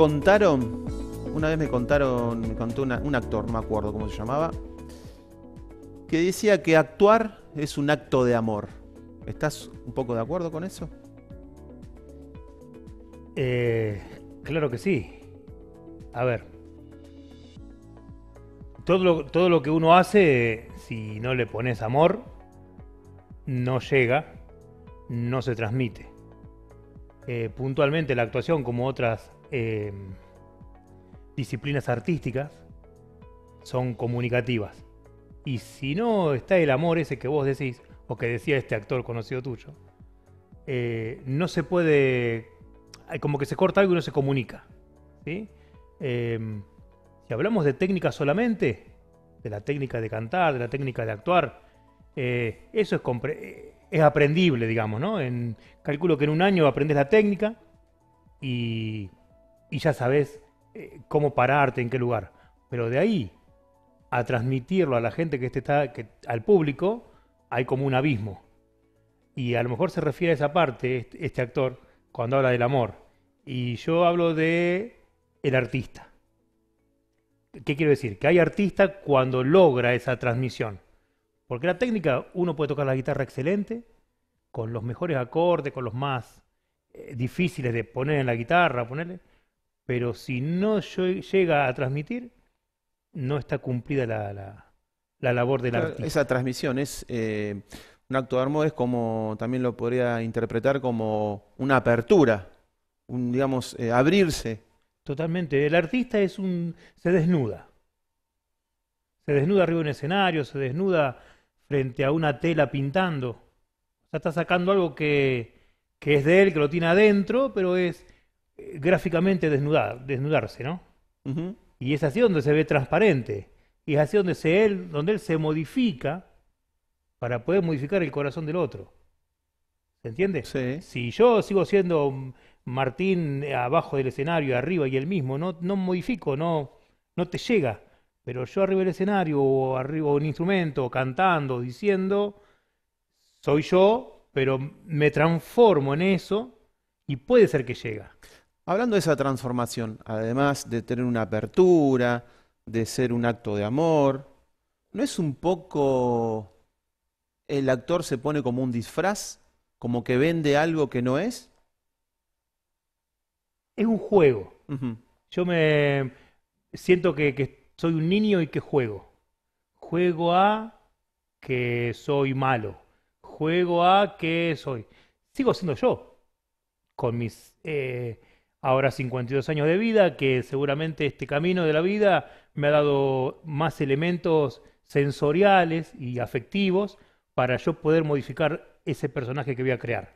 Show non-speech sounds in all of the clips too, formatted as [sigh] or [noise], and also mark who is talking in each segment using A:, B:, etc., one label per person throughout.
A: contaron, una vez me contaron, me contó un actor, no me acuerdo cómo se llamaba, que decía que actuar es un acto de amor. ¿Estás un poco de acuerdo con eso? Eh,
B: claro que sí. A ver. Todo lo, todo lo que uno hace, si no le pones amor, no llega, no se transmite. Eh, puntualmente la actuación, como otras Em, disciplinas artísticas son comunicativas. Y si no está el amor ese que vos decís, o que decía este actor conocido tuyo, eh, no se puede, como que se corta algo y no se comunica. Em, si hablamos de técnica solamente, de la técnica de cantar, de la técnica de actuar, eh, eso es, eh, es, aprendible, digamos, ¿no? En, calculo que en un año aprendes la técnica y y ya sabes eh, cómo pararte, en qué lugar. Pero de ahí a transmitirlo a la gente que este está, al público, hay como un abismo. Y a lo mejor se refiere a esa parte, este, este, actor, cuando habla del amor. Y yo hablo de el artista. ¿Qué quiero decir? Que hay artista cuando logra esa transmisión. Porque la técnica, uno puede tocar la guitarra excelente, con los mejores acordes, con los más eh, difíciles de poner en la guitarra, ponerle. Pero si no llega a transmitir, no está cumplida la, labor
A: del artista. Esa transmisión es... Eh, un acto de armo, es como, también lo podría interpretar como una apertura, un, digamos,
B: eh, abrirse. Totalmente. El artista es un. se desnuda. Se desnuda arriba de un escenario, se desnuda frente a una tela pintando. O sea, está sacando algo que, que es de él, que lo tiene adentro, pero es gráficamente desnudar, desnudarse, ¿no? Y es así donde se ve transparente. Y es así donde, se, él, donde él se modifica para poder modificar el corazón del otro. ¿Se entiende? Si yo sigo siendo Martín abajo del escenario, arriba y el mismo, no, no modifico, no, no te llega. Pero yo arriba del escenario o arriba un instrumento, cantando, diciendo, soy yo, pero me transformo en eso y puede ser que llega.
A: Hablando de esa transformación, además de tener una apertura, de ser un acto de amor, ¿no es un poco el actor se pone como un disfraz, como que vende algo que no es? Es
B: un juego. Yo me siento que, soy un niño y que juego. Juego a que soy malo. Juego a que soy. Sigo siendo yo. Con mis eh, ahora 52 años de vida, que seguramente este camino de la vida me ha dado más elementos sensoriales y afectivos para yo poder modificar ese personaje que voy a crear.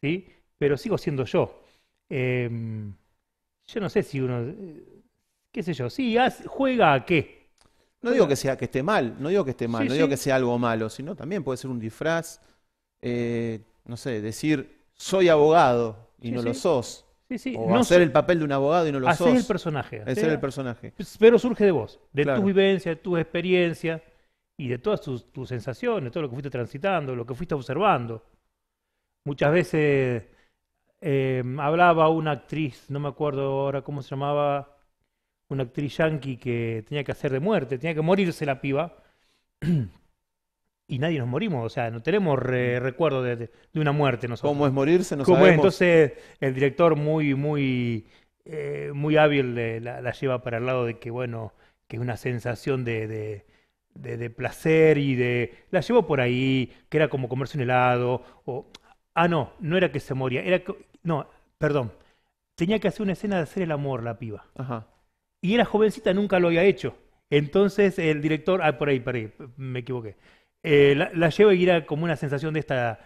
B: ¿Sí? Pero sigo siendo yo. Em, yo no sé si uno, eh, qué sé yo, sí, juega a qué.
A: No digo que sea que esté mal, no digo que esté mal, no digo que sea algo malo, sino también puede ser un disfraz, eh, no sé, decir soy abogado y no lo sos. O no hacer el
B: papel de un abogado y no lo haces. el personaje. Hacer el personaje. Pues, pero surge de vos, de tu vivencia, de tu experiencia y de todas tus, tus, sensaciones, todo lo que fuiste transitando, lo que fuiste observando. Muchas veces em, hablaba una actriz, no me acuerdo ahora cómo se llamaba, una actriz yankee que tenía que hacer de muerte, tenía que morirse la piba. [clears throat] y nadie nos morimos, o sea, no tenemos mm. recuerdo de, una muerte nosotros. ¿Cómo es morirse? No ¿Cómo Entonces el director muy, muy, eh, muy hábil la, lleva para el lado de que, bueno, que es una sensación de, de, placer y de... La llevó por ahí, que era como comerse un helado, o... Ah, no, no era que se moría, era No, perdón, tenía que hacer una escena de hacer el amor la piba. Ajá. Y era jovencita, nunca lo había hecho. Entonces el director, ah, por ahí, por ahí, me equivoqué eh, la, la, lleva y era como una sensación de esta,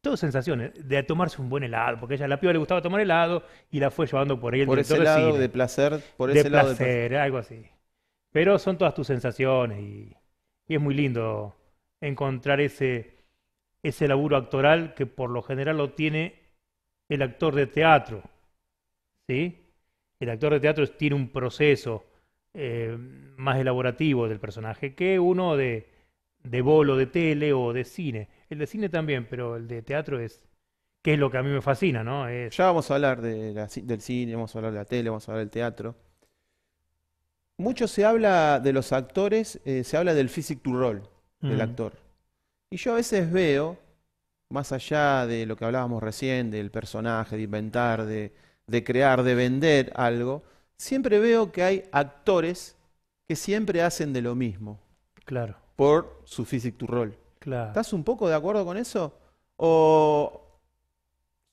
B: todas sensaciones, de tomarse un buen helado, porque ella a la piba le gustaba tomar helado y la fue llevando por ahí el Por ese de placer, por ese de placer. algo así. Pero son todas tus sensaciones y, es muy lindo encontrar ese, ese laburo actoral que por lo general lo tiene el actor de teatro. ¿Sí? El actor de teatro tiene un proceso eh, más elaborativo del personaje que uno de, de bolo de tele o de cine. El de cine también, pero el de teatro es qué es lo que a mí me fascina, ¿no? Ya vamos a hablar del cine,
A: vamos a hablar de la tele, vamos a hablar del teatro. Mucho se habla de los actores, eh, se habla del physic to role del mm. actor. Y yo a veces veo, más allá de lo que hablábamos recién, del personaje, de inventar, de crear, de vender algo, siempre veo que hay actores que siempre hacen de lo mismo. Claro por su physic to roll. ¿Estás un poco de acuerdo con eso? O,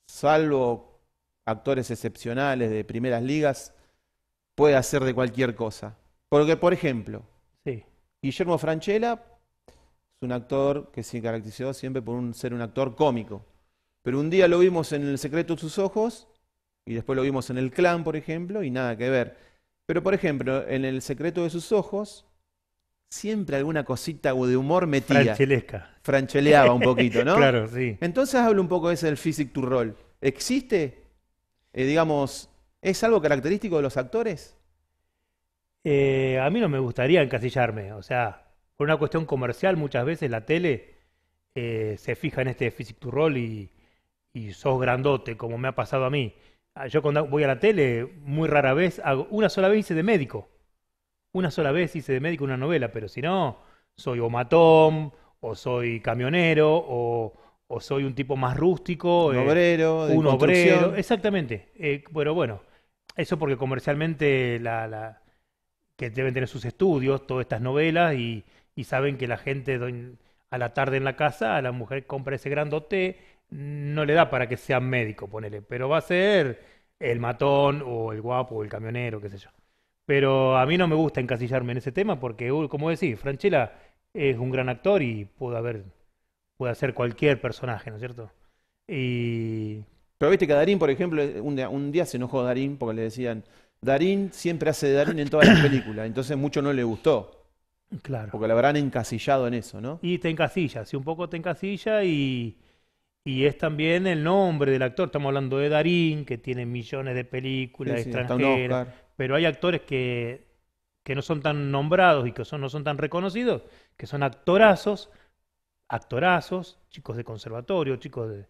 A: salvo actores excepcionales de primeras ligas, puede hacer de cualquier cosa. Porque, por ejemplo, Guillermo Franchella es un actor que se caracterizó siempre por ser un actor cómico. Pero un día lo vimos en El secreto de sus ojos y después lo vimos en El clan, por ejemplo, y nada que ver. Pero, por ejemplo, en El secreto de sus ojos, siempre alguna cosita de humor metía. Franchelesca. Francheleaba un poquito, [laughs] ¿no? claro, sí. Entonces hablo un poco de ese del physic to roll. ¿Existe? Eh, digamos, ¿es algo característico de los actores?
B: Eh, a mí no me gustaría encasillarme. O sea, por una cuestión comercial, muchas veces la tele eh, se fija en este physic to roll y, sos grandote, como me ha pasado a mí. Ah, yo cuando voy a la tele, muy rara vez, hago, una sola vez hice de médico una sola vez hice de médico una novela, pero si no, soy o matón, o soy camionero, o, o soy un tipo más rústico. Un eh, obrero, un obrero. Exactamente. bueno eh, pero bueno, eso porque comercialmente la, que deben tener sus estudios, todas estas novelas, y, y saben que la gente a la tarde en la casa, a la mujer compra ese dote no le da para que sea médico, ponele, pero va a ser el matón o el guapo o el camionero, qué sé yo. Pero a mí no me gusta encasillarme en ese tema porque, como decís, Franchella es un gran actor y puede haber puede hacer cualquier personaje, ¿no es cierto?
A: Y... Pero viste que Darín, por ejemplo, un día, se enojó Darín porque le decían, Darín siempre hace de Darín en todas las películas, entonces mucho no le gustó. Claro. Porque lo habrán encasillado en eso, ¿no?
B: Y te encasilla, sí, un poco te encasilla y, y es también el nombre del actor. Estamos hablando de Darín, que tiene millones de películas extranjeras, pero hay actores que, no son tan nombrados y que son, no son tan reconocidos, que son actorazos, actorazos, chicos de conservatorio, chicos de...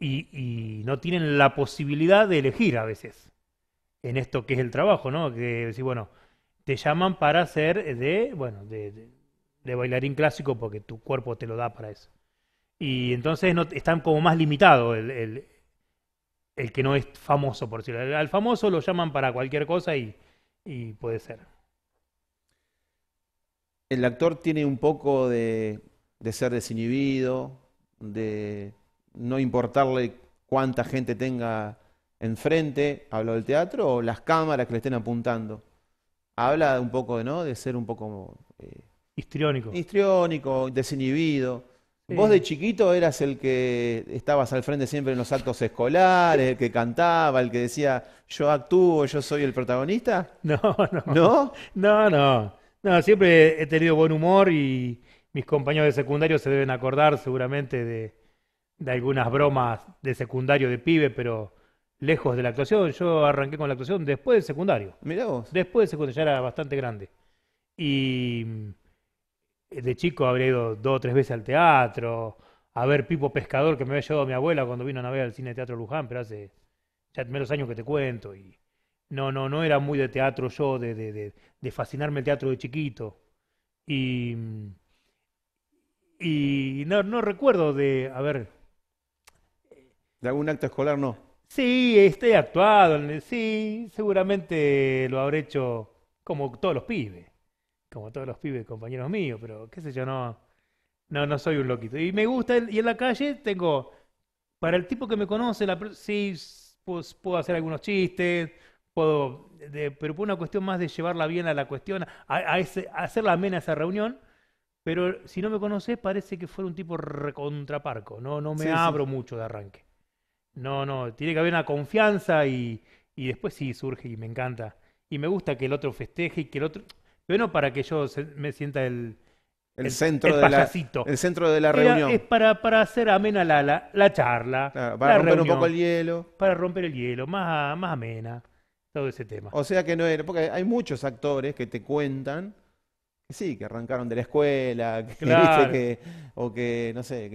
B: Y, y no tienen la posibilidad de elegir a veces en esto que es el trabajo, ¿no? Que decir, bueno, te llaman para ser de, bueno, de, bailarín clásico porque tu cuerpo te lo da para eso. Y entonces no, están como más limitados el, el que no es famoso, por decirlo. Al famoso lo llaman para cualquier cosa y, y puede ser.
A: El actor tiene un poco de, ser desinhibido, de no importarle cuánta gente tenga enfrente, hablo del teatro, o las cámaras que le estén apuntando. Habla un poco, ¿no? De ser un poco... Eh, histriónico. Histriónico, desinhibido. Vos de chiquito eras el que estabas al frente siempre en los actos escolares, el que cantaba, el que decía yo actúo, yo soy el protagonista.
B: [laughs] No, no. ¿No? No, no. siempre he tenido buen humor y mis compañeros de secundario se deben acordar seguramente de, de algunas bromas de secundario de pibe, pero lejos de la actuación. Yo arranqué con la actuación después del secundario. Mirá vos. Después de secundario, ya era bastante grande. Y de chico habría ido dos o tres veces al teatro, a ver Pipo Pescador que me había llevado mi abuela cuando vino a navegar al cine Teatro Luján, pero hace ya menos años que te cuento. Y no, no, no era muy de teatro yo, de, de, de, fascinarme el teatro de chiquito. Y, y no, recuerdo de, a ver... ¿De algún acto escolar no? Sí, este actuado, sí, seguramente lo habré hecho como todos los pibes como todos los pibes, compañeros míos, pero qué sé yo, no, no, soy un loquito. Y me gusta, y en la calle tengo, para el tipo que me conoce, sí, pues, puedo hacer algunos chistes, puedo, pero por una cuestión más de llevarla bien a la cuestión, a, hacerla amena a esa reunión, pero si no me conoces parece que fuera un tipo recontraparco, no, no me abro mucho de arranque. No, no, tiene que haber una confianza y, y después sí surge y me encanta. Y me gusta que el otro festeje y que el otro, no para que yo me sienta el, el, centro de la, el centro de la reunión. Es para, hacer amena la, la, charla. para romper un poco el hielo. Para romper el hielo, más, más amena, todo ese tema.
A: O sea que no era, porque hay muchos actores que te cuentan que sí, que arrancaron de la escuela, que, o que, no sé,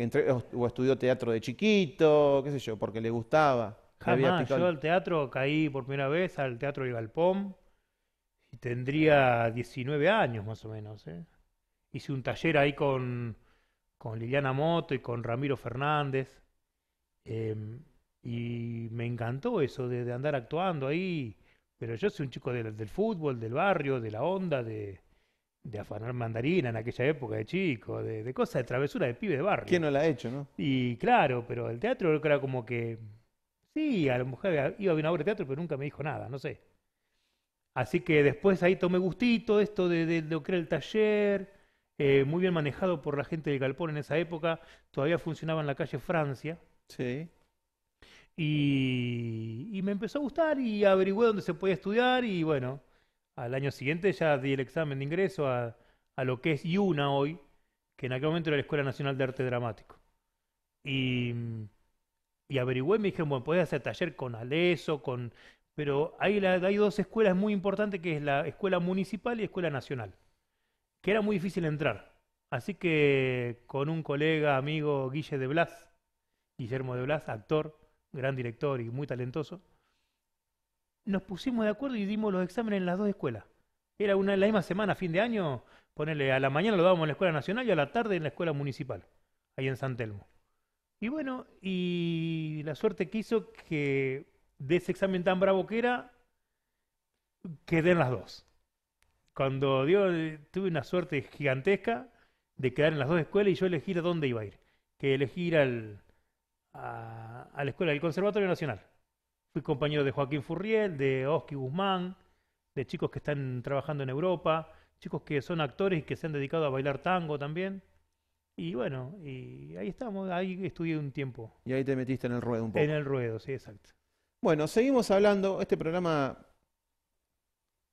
A: o, estudió teatro de chiquito, qué sé yo, porque le gustaba. Jamás, yo
B: al teatro caí por primera vez, al teatro de Galpón tendría 19 años más o menos. ¿eh? Hice un taller ahí con, con Liliana Moto y con Ramiro Fernández. Em, y me encantó eso de, andar actuando ahí. Pero yo soy un chico del fútbol, del barrio, de la onda, de, de afanar mandarina en aquella época de chico, de, cosas de travesura de pibe de barrio. ¿Quién no la ha hecho, no? Y claro, pero el teatro creo que era como que. Sí, a la mujer iba a una obra de teatro, pero nunca me dijo nada, no sé. Así que después ahí tomé gustito esto de, lo que era el taller, eh, muy bien manejado por la gente del Galpón en esa época, todavía funcionaba en la calle Francia. Sí. Y, y, me empezó a gustar y averigüé dónde se podía estudiar y bueno, al año siguiente ya di el examen de ingreso a, lo que es IUNA hoy, que en aquel momento era la Escuela Nacional de Arte Dramático. Y, y averigüé, me dijeron, bueno, podés hacer taller con Aleso, con pero hay, dos escuelas muy importantes, que es la escuela municipal y escuela nacional, que era muy difícil entrar. Así que con un colega, amigo, Guille de Blas, Guillermo de Blas, actor, gran director y muy talentoso, nos pusimos de acuerdo y dimos los exámenes en las dos escuelas. Era una la misma semana, fin de año, ponerle a la mañana lo dábamos en la escuela nacional y a la tarde en la escuela municipal, ahí en San Telmo. Y bueno, y la suerte quiso que de ese examen tan bravo que era, quedé en las dos. Cuando dio, eh, tuve una suerte gigantesca de quedar en las dos escuelas y yo elegir a dónde iba a ir. Que elegir al, a, la escuela del Conservatorio Nacional. Fui compañero de Joaquín Furriel, de Oski Guzmán, de chicos que están trabajando en Europa, chicos que son actores y que se han dedicado a bailar tango también.
C: Y bueno,
B: y ahí estamos, ahí estudié un tiempo.
A: Y ahí te metiste en el ruedo un poco. En el
B: ruedo, sí, exacto.
A: Bueno, seguimos hablando. Este programa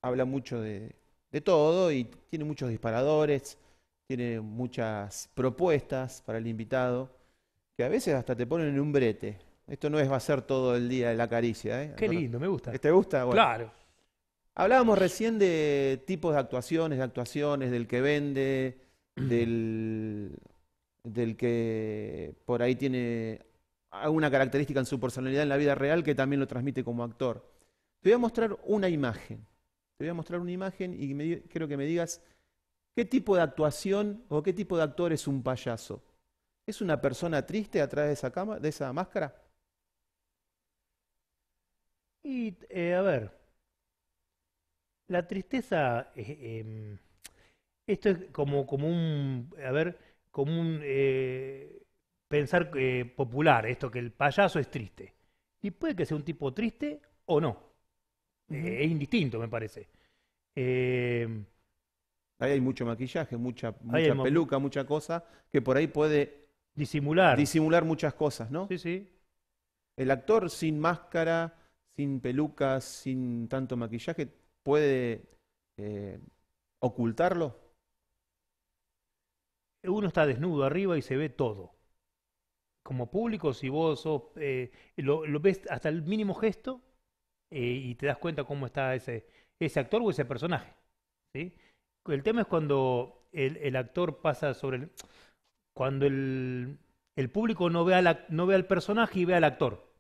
A: habla mucho de, todo y tiene muchos disparadores, tiene muchas propuestas para el invitado, que a veces hasta te ponen en un brete. Esto no es va a ser todo el día de la caricia. ¿eh? Qué lindo, me gusta. ¿Te gusta? Claro. Hablábamos recién de tipos de actuaciones, de actuaciones, del que vende, del, del que por ahí tiene alguna característica en su personalidad en la vida real que también lo transmite como actor. Te voy a mostrar una imagen. Te voy a mostrar una imagen y me, quiero que me digas qué tipo de actuación o qué tipo de actor es un payaso. ¿Es una persona triste a través de esa, de esa máscara? Y, eh,
B: a ver, la tristeza, eh, em, esto es como, como un, a ver, como un eh, pensar eh, popular, esto que el payaso es triste. Y puede que sea un tipo triste o no. Eh, es indistinto, me parece. Eh, ahí hay mucho
A: maquillaje, mucha, peluca, mucha cosa, que por ahí puede disimular. disimular muchas cosas, ¿no? Sí, sí. El actor sin máscara, sin peluca, sin tanto maquillaje, puede ocultarlo.
B: Uno está desnudo arriba y se ve todo como público, si vos eh, lo, ves hasta el mínimo gesto eh, y te das cuenta cómo está ese, ese actor o ese personaje. ¿sí? El tema es cuando el, actor pasa sobre el... Cuando el, el público no ve, al, no al personaje y ve al actor.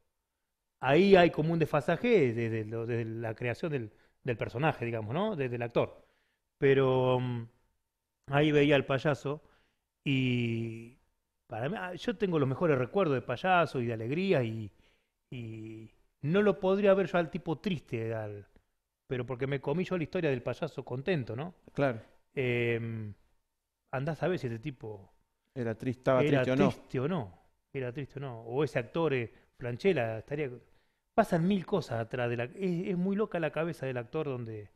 B: Ahí hay como un desfasaje desde, la creación del, personaje, digamos, ¿no? Desde el actor. Pero mm, ahí veía al payaso y para mí, ah, yo tengo los mejores recuerdos de payaso y de alegría y, no lo podría ver yo al tipo triste, pero porque me comí yo la historia del payaso contento, ¿no? Claro. Em, andás a ver si este tipo
A: era, triste, o no. Era
B: triste o no. O ese actor, eh, Planchela estaría... Pasan mil cosas atrás de la... Es, muy loca la cabeza del actor donde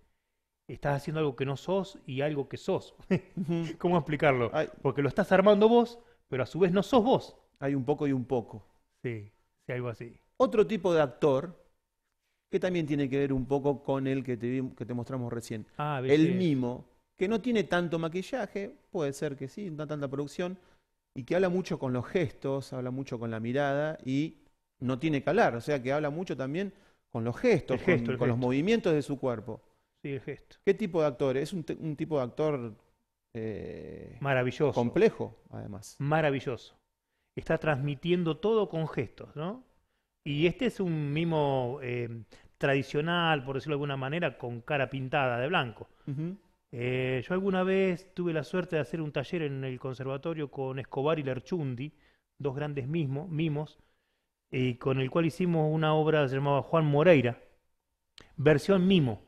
B: estás haciendo algo que no sos y algo que sos. [laughs] ¿Cómo explicarlo? Porque lo estás armando vos, pero a su vez no sos vos. Hay un poco y un poco. Sí, sí, algo así. Otro tipo de actor, que también tiene
A: que ver un poco con el que te, que te mostramos recién. Ah, el mimo, que no tiene tanto maquillaje, puede ser que sí, no tanta producción, y que habla mucho con los gestos, habla mucho con la mirada y no tiene que hablar, o sea que habla mucho también con los gestos, con, los movimientos de su cuerpo. Sí, el gesto. ¿Qué tipo de actor? ¿Es un, un tipo de actor
B: eh, Maravilloso. Complejo, además. Maravilloso. Está transmitiendo todo con gestos, ¿no? Y este es un mimo eh, tradicional, por decirlo de alguna manera, con cara pintada de blanco. Eh, yo alguna vez tuve la suerte de hacer un taller en el conservatorio con Escobar y Lerchundi, dos grandes mismos mimos, y con el cual hicimos una obra llamada Juan Moreira, versión mimo,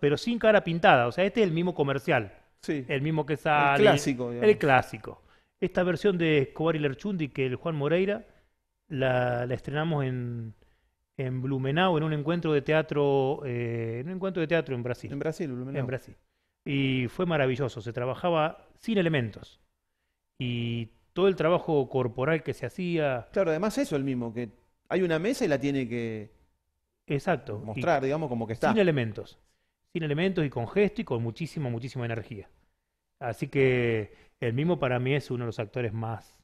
B: pero sin cara pintada. O sea, este es el mimo comercial. El mismo que está. El clásico, El clásico. Esta versión de Escobar y Lerchundi, que el Juan Moreira, la, estrenamos en, en Blumenau, en un encuentro de teatro, eh, en un encuentro de teatro en Brasil. En Brasil, Blumenau. En Brasil. Y fue maravilloso, se trabajaba sin elementos. Y todo el trabajo corporal que se hacía. Claro, además eso el mismo, que hay una mesa y la tiene que Exacto. mostrar, digamos, como que está. Sin elementos sin elementos y con gesto y con muchísima, muchísima energía. Así que el mismo para mí es uno de los actores más,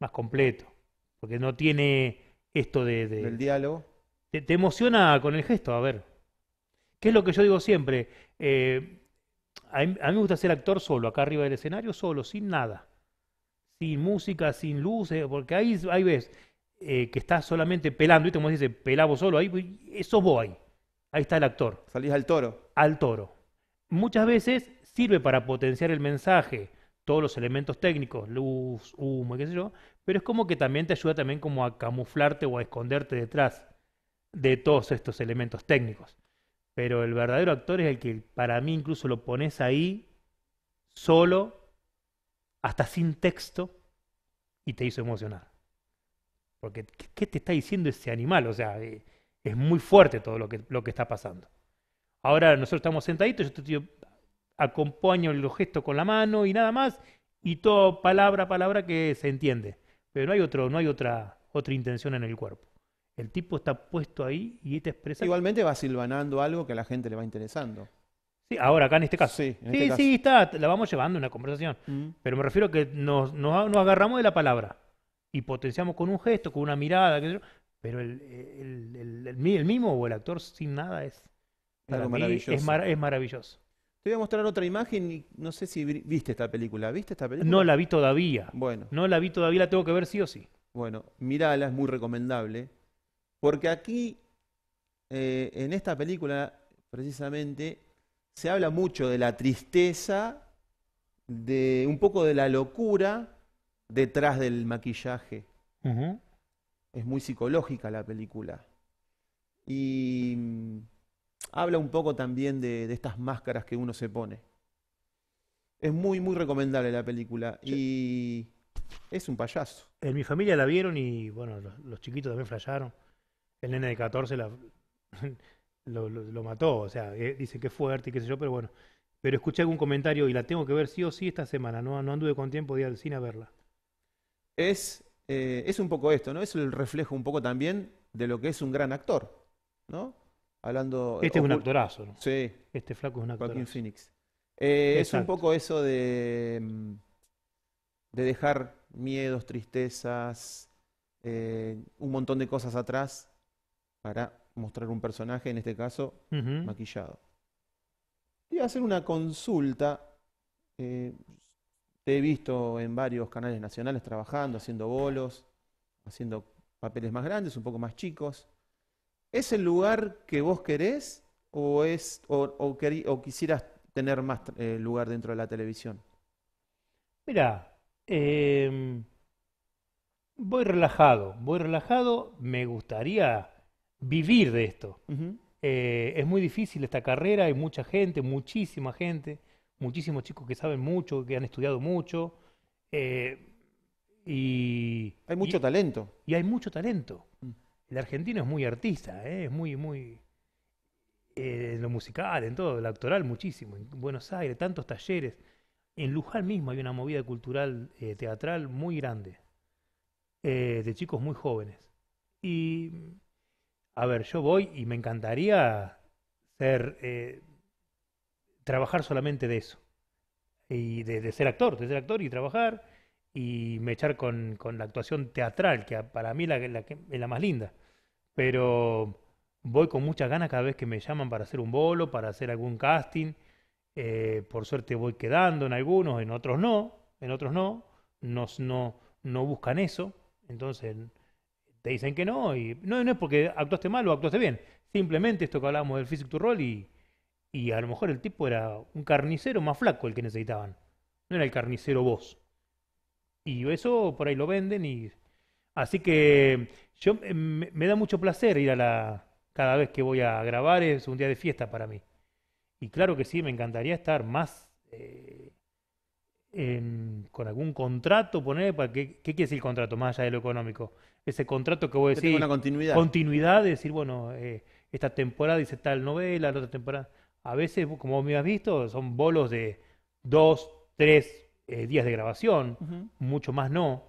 B: más completo, porque no tiene esto de... el Del diálogo. Te, emociona con el gesto, a ver. ¿Qué es lo que yo digo siempre? Eh, a, mí, me gusta ser actor solo, acá arriba del escenario, solo, sin nada. Sin música, sin luces, porque ahí, ves eh, que estás solamente pelando, ¿viste? Como dice, pelavo solo, ahí, eso voy. ahí. Ahí está el actor. Salís al toro. Al toro. Muchas veces sirve para potenciar el mensaje, todos los elementos técnicos, luz, humo, qué sé yo, pero es como que también te ayuda también como a camuflarte o a esconderte detrás de todos estos elementos técnicos. Pero el verdadero actor es el que para mí incluso lo pones ahí solo, hasta sin texto, y te hizo emocionar. Porque, ¿qué te está diciendo ese animal? O sea, eh, es muy fuerte todo lo que, lo que está pasando. Ahora nosotros estamos sentaditos, yo acompaño los gestos con la mano y nada más, y todo palabra palabra que se entiende. Pero no hay, otro, no hay otra, otra intención en el cuerpo. El tipo está puesto ahí y te expresa. Igualmente va silvanando
A: algo que a la gente le va
B: interesando.
A: Sí, ahora acá en este caso. Sí, este sí,
B: está, la vamos llevando una conversación. Mm. Pero me refiero a que nos, nos, agarramos de la palabra y potenciamos con un gesto, con una mirada, pero el, el, el, el, o el actor sin nada es, maravilloso. Es, maravilloso.
A: Te voy a mostrar otra imagen y no sé si viste esta película. ¿Viste esta película? No la
B: vi todavía.
A: Bueno. No la vi todavía, la tengo que ver sí o sí. Bueno, mirala, es muy recomendable. Porque aquí, eh, en esta película, precisamente, se habla mucho de la tristeza, de un poco de la locura detrás del maquillaje es muy psicológica la película. Y mm, habla un poco también de, estas máscaras que uno se pone. Es muy, muy recomendable la película. Y es un payaso.
B: En mi familia la vieron y, bueno, los, chiquitos también fallaron. El nene de 14 la, [laughs] lo, mató. O sea, eh, dice que es fuerte y qué sé yo, pero bueno. Pero escuché algún comentario y la tengo que ver sí o sí esta semana. No, no anduve con tiempo de ir al cine a verla.
A: Es eh, es un poco esto, ¿no? Es el reflejo un poco también de lo que es un gran actor, ¿no? Hablando... Este es un
B: actorazo, ¿no? Sí. Este flaco es un actorazo. Joaquín Phoenix. Eh, es un
A: poco eso de, mm, de dejar miedos, tristezas, eh, un montón de cosas atrás para mostrar un personaje, en este caso, maquillado. y hacer una consulta. Te he visto en varios canales nacionales trabajando, haciendo bolos, haciendo papeles más grandes, un poco más chicos. ¿Es el lugar que vos querés o, es, o, quisieras tener más eh, lugar dentro de la televisión?
B: Mira, em, voy relajado, voy relajado, me gustaría vivir de esto. Eh, es muy difícil esta carrera, hay mucha gente, muchísima gente muchísimos chicos que saben mucho, que han estudiado mucho. Eh, y, hay mucho talento. Y hay mucho talento. Mm. El argentino es muy artista, eh, es muy, muy. Eh, en lo musical, en todo, en lo actoral, muchísimo. En Buenos Aires, tantos talleres. En Luján mismo hay una movida cultural, teatral muy grande. de chicos muy jóvenes. Y. A ver, yo voy y me encantaría ser trabajar solamente de eso. Y de, ser actor, de ser actor y trabajar y me echar con, la actuación teatral, que para mí la, es la más linda. Pero voy con muchas ganas cada vez que me llaman para hacer un bolo, para hacer algún casting. Eh, por suerte voy quedando en algunos, en otros no, en otros no. Nos, no, no buscan eso. Entonces te dicen que no. Y no, no es porque actuaste mal o actuaste bien. Simplemente esto que hablábamos del physic to roll y y a lo mejor el tipo era un carnicero más flaco el que necesitaban. No era el carnicero vos. Y eso por ahí lo venden y... Así que yo eh, me, da mucho placer ir a la... Cada vez que voy a grabar es un día de fiesta para mí. Y claro que sí, me encantaría estar más eh, en, con algún contrato, poner, para ¿qué, ¿qué quiere decir contrato más allá de lo económico? Ese contrato que voy a decir... Una continuidad. Continuidad, de decir, bueno, eh, esta temporada hice tal novela, la otra temporada a veces, como me has visto, son bolos de dos, tres eh, días de grabación, mucho más no,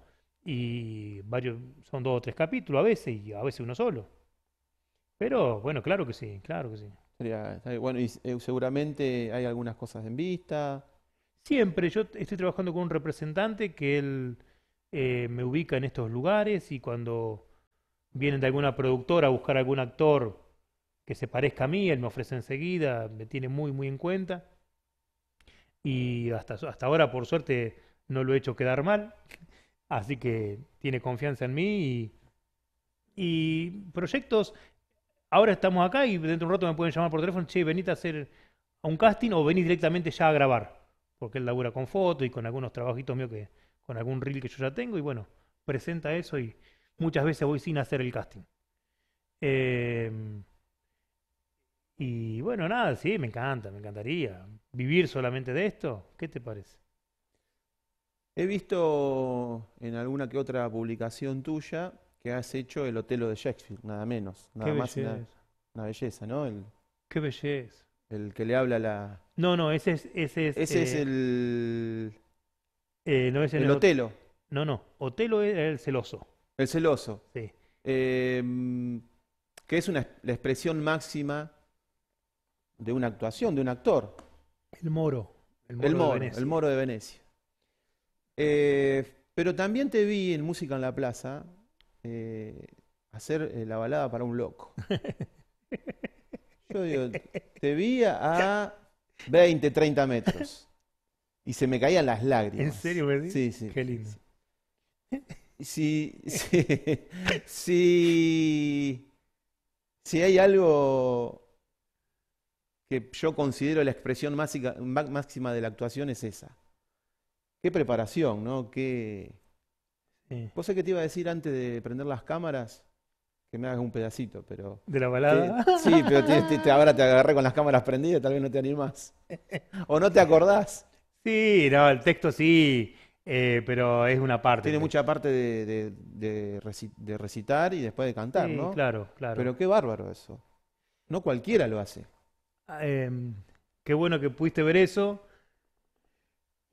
B: y varios, son dos o tres capítulos a veces, y a veces uno solo. Pero bueno, claro que sí, claro que
A: sí.
B: bueno, y eh, seguramente
A: hay algunas cosas en
B: vista. Siempre, yo estoy trabajando con un representante que él eh, me ubica en estos lugares y cuando vienen de alguna productora a buscar algún actor que se parezca a mí, él me ofrece enseguida, me tiene muy, muy en cuenta. Y hasta, hasta ahora, por suerte, no lo he hecho quedar mal. [laughs] Así que tiene confianza en mí y, proyectos. Ahora estamos acá y dentro de un rato me pueden llamar por teléfono, che, venite a hacer un casting o venís directamente ya a grabar. Porque él labura con fotos y con algunos trabajitos míos que, con algún reel que yo ya tengo, y bueno, presenta eso y muchas veces voy sin hacer el casting. Eh, y bueno, nada, sí, me encanta, me encantaría. ¿Vivir solamente de esto? ¿Qué te parece?
A: He visto en alguna que otra publicación tuya que has hecho el Otelo de Shakespeare, nada menos. Nada más Una, belleza, ¿no? El,
B: Qué belleza.
A: El que le habla la...
B: No, no, ese es... Ese es, es eh,
C: el...
A: Eh, no es el, Otelo.
B: No, no, Otelo es el celoso.
A: El celoso. Sí. Em, que es la expresión máxima de una actuación, de un actor.
B: El Moro. El Moro, el Moro,
A: de, Venecia. Eh, pero también te vi en Música en la Plaza eh, hacer eh, la balada para un loco. [laughs] Yo digo, te vi a 20, 30 metros. Y se me caían las lágrimas.
B: ¿En serio, Verdi? Sí, sí. Qué lindo.
A: Sí, sí, [laughs] sí, hay algo que yo considero la expresión máxima, de la actuación es esa. Qué preparación, ¿no? Qué... Sí. ¿Vos que te iba a decir antes de prender las cámaras? Que me hagas un pedacito, pero... ¿De la balada? sí, pero ahora te agarré con las cámaras prendidas, tal vez no te animás. [laughs] ¿O no te acordás?
B: Sí, no, el texto sí, eh, pero es una parte. Tiene mucha parte de,
A: recitar y después de cantar, ¿no? claro, claro. Pero qué bárbaro eso. No cualquiera lo hace.
B: Em, qué bueno que pudiste ver eso.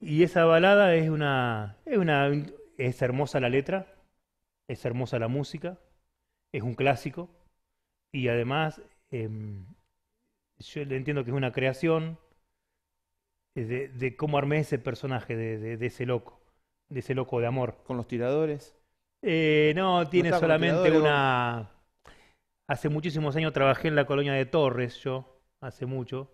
B: Y esa balada es una, es una, es hermosa la letra, es hermosa la música, es un clásico y además em, yo entiendo que es una creación de, cómo armé ese personaje, de, ese loco, de ese loco de amor. ¿Con los tiradores? Eh, no, tiene solamente una... Hace muchísimos años trabajé en la colonia de Torres yo hace mucho,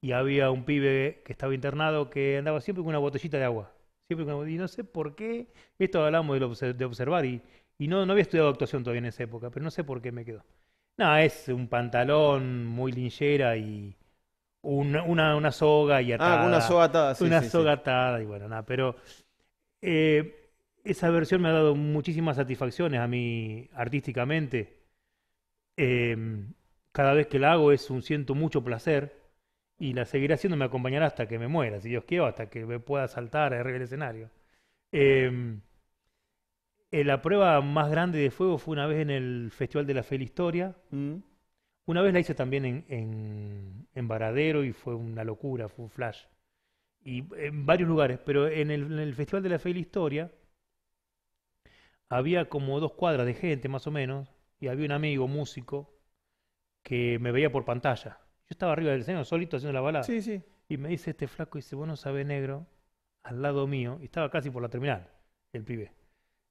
B: y había un pibe que estaba internado que andaba siempre con una botellita de agua. Siempre y no sé por qué, esto hablamos de, observar, y, no, no había estudiado actuación todavía en esa época, pero no sé por qué me quedó. No, es un pantalón muy linchera y una, soga y ah, atada. Ah, una soga atada, sí. Una soga atada y bueno, nada, pero eh, esa versión me ha dado muchísimas satisfacciones a mí artísticamente. Em, cada vez que la hago es un siento mucho placer y la seguiré haciendo, me acompañará hasta que me muera, si Dios quiere, hasta que me pueda saltar arriba el escenario. Em, eh, la prueba más grande de fuego fue una vez en el Festival de la Fe y la Historia. Mm. Una vez la hice también en, en, Varadero y fue una locura, fue un flash. Y en varios lugares, pero en el, en el Festival de la Fe y la Historia había como dos cuadras de gente más o menos y había un amigo músico que me veía por pantalla. Yo estaba arriba del seno, solito haciendo la balada. Sí, sí. Y me dice este flaco, dice, vos no sabés negro, al lado mío, y estaba casi por la terminal, el pibe.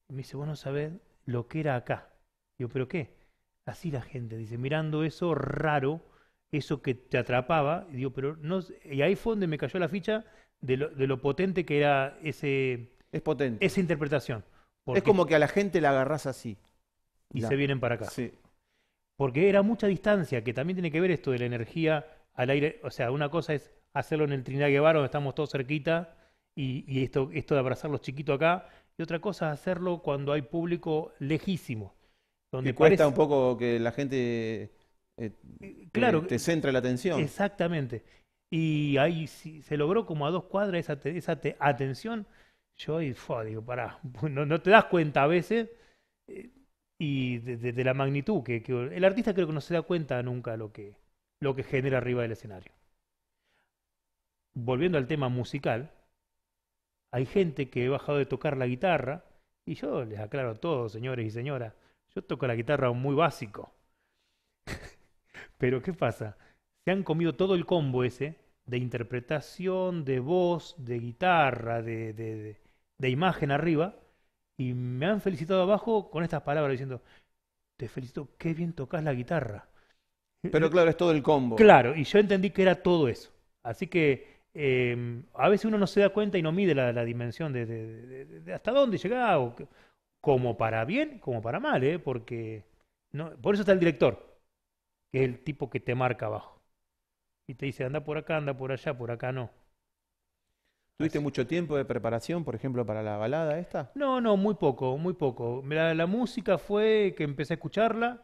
B: me dice, vos no sabés lo que era acá. Digo, ¿pero qué? Así la gente, dice, mirando eso raro, eso que te atrapaba, y digo, pero no. Y ahí fue donde me cayó la ficha de lo, potente que era ese. Es potente. Esa interpretación. es como
A: que a la gente la agarras así.
B: Y se vienen para acá. Sí porque era mucha distancia, que también tiene que ver esto de la energía al aire. O sea, una cosa es hacerlo en el Trinidad Guevara, donde estamos todos cerquita, y, esto, esto de abrazar los chiquitos acá, y otra cosa es hacerlo cuando hay público lejísimo. Donde cuesta un
A: poco que la gente eh, eh, te, centre la atención.
B: Exactamente. Y ahí se logró como a dos cuadras esa, atención. Yo y, digo, pará, [laughs] no, te das cuenta a veces. Eh, y de, la magnitud que, el artista creo que no se da cuenta nunca lo que, lo que genera arriba del escenario. Volviendo al tema musical, hay gente que ha bajado de tocar la guitarra y yo les aclaro todos, señores y señoras, yo toco la guitarra muy básico. [laughs] Pero ¿qué pasa? Se han comido todo el combo ese de interpretación, de voz, de guitarra, de, de, de imagen arriba, y me han felicitado abajo con estas palabras diciendo, te felicito, qué bien tocas la guitarra. Pero claro,
A: es todo el combo. Claro,
B: y yo entendí que era todo eso. Así que em, a veces uno no se da cuenta y no mide la, dimensión de, de, hasta dónde llega. o, como para bien, como para mal, ¿eh? porque no, por eso está el director, que es el tipo que te marca abajo. Y te dice, anda por acá, anda por allá, por acá no.
A: ¿Tuviste mucho tiempo
B: de preparación, por
A: ejemplo, para la balada esta?
B: No, no, muy poco, muy poco. La, música fue que empecé a escucharla,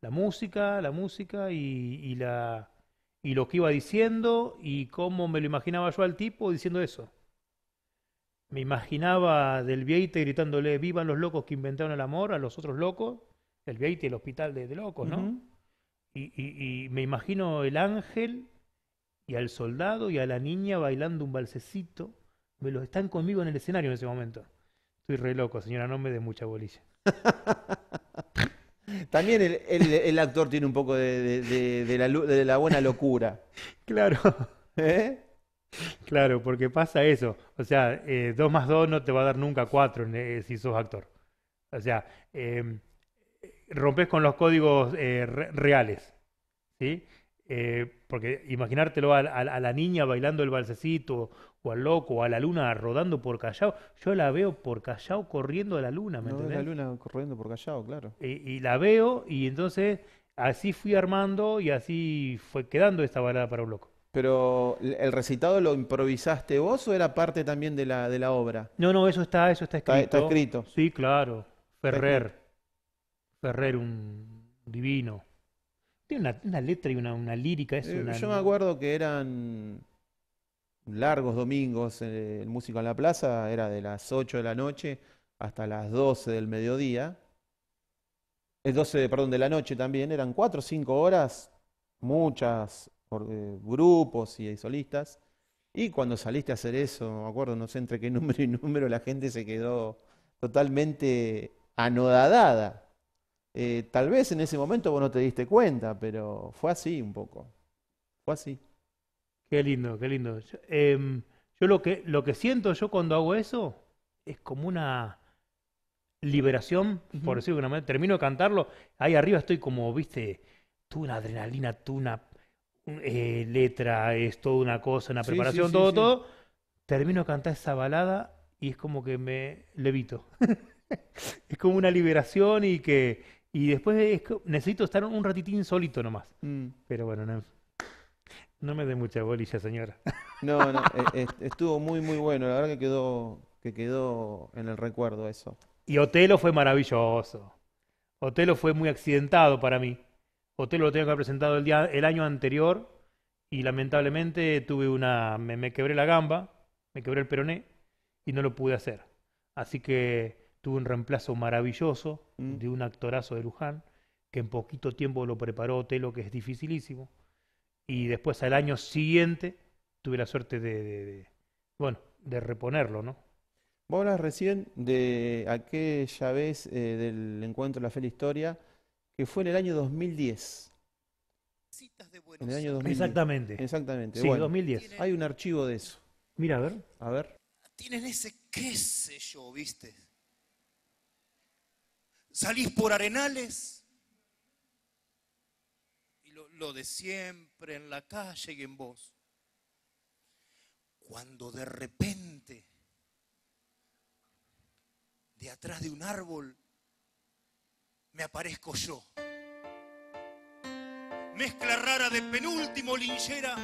B: la música, la música y, la, y lo que iba diciendo y cómo me lo imaginaba yo al tipo diciendo eso. Me imaginaba del Vieite gritándole, vivan los locos que inventaron el amor a los otros locos, el Vieite, el hospital de, locos, ¿no? y, y me imagino el ángel y al soldado y a la niña bailando un balsecito, me los están conmigo en el escenario en ese momento. Estoy re loco, señora, no me dé mucha bolilla.
A: [laughs] También el, actor tiene un poco de, la, buena
B: locura. [laughs] Claro. ¿Eh? Claro, porque pasa eso. O sea, eh, dos más dos no te va a dar nunca cuatro eh, si sos actor. O sea, rompes con los códigos reales. ¿Sí? Eh, porque imaginártelo a, la niña bailando el balsecito o al loco o a la luna rodando por Callao, yo la veo por Callao corriendo a la luna, ¿me la luna corriendo por Callao, claro. Y, la veo y entonces así fui armando y así fue quedando esta balada para un loco.
A: Pero el recitado lo improvisaste vos o era parte también de la,
B: de la obra?
C: No, no, eso está,
B: eso está escrito. está escrito. Sí, claro. Ferrer. Ferrer, un divino. Tiene una, letra y una, lírica. Es eh, yo me
A: acuerdo que eran largos domingos, eh, el músico en la plaza era de las 8 de la noche hasta las 12 del mediodía. es 12, perdón, de la noche también, eran 4 o 5 horas, muchas eh, grupos y, y solistas. Y cuando saliste a hacer eso, me acuerdo, no sé entre qué [laughs] número y número, la gente se quedó totalmente anodadada. Eh, tal vez en ese momento vos no te diste cuenta, pero fue así un poco.
B: Fue así. Qué lindo, qué lindo. Yo, em, lo que, lo que siento yo cuando hago eso es como una liberación, por decirlo de una manera. Termino de cantarlo, ahí arriba estoy como, viste, tú una adrenalina, tú una eh, letra, es toda una cosa, una preparación, todo, todo. Termino de cantar esa balada y es como que me levito. [laughs] es como una liberación y que y después necesito estar un ratitín solito nomás. Mm. Pero bueno, no, me dé mucha bolilla, señora. [laughs] No,
A: no, eh, eh, estuvo muy, muy bueno. La verdad que quedó, que quedó en el recuerdo eso.
B: Y Otelo fue maravilloso. Otelo fue muy accidentado para mí. Otelo lo tengo que haber presentado el, el año anterior y lamentablemente tuve una... me quebré la gamba, me quebré el peroné y no lo pude hacer. Así que Tuve un reemplazo maravilloso mm. de un actorazo de Luján, que en poquito tiempo lo preparó Telo, que es dificilísimo. Y después al año siguiente tuve la suerte de, bueno, de reponerlo, ¿no?
A: Vos hablas recién de aquella vez eh, del encuentro de la Fel Historia, que fue en el año 2010. Citas de en el año 2010. Exactamente. Exactamente. Sí, 2010. Hay un archivo de eso. Mira, a ver. A ver.
C: Tienen ese qué sé yo, viste salís por arenales y lo, de siempre en la calle y en vos. Cuando de repente, de atrás de un árbol, me aparezco yo. Mezcla rara de penúltimo linchera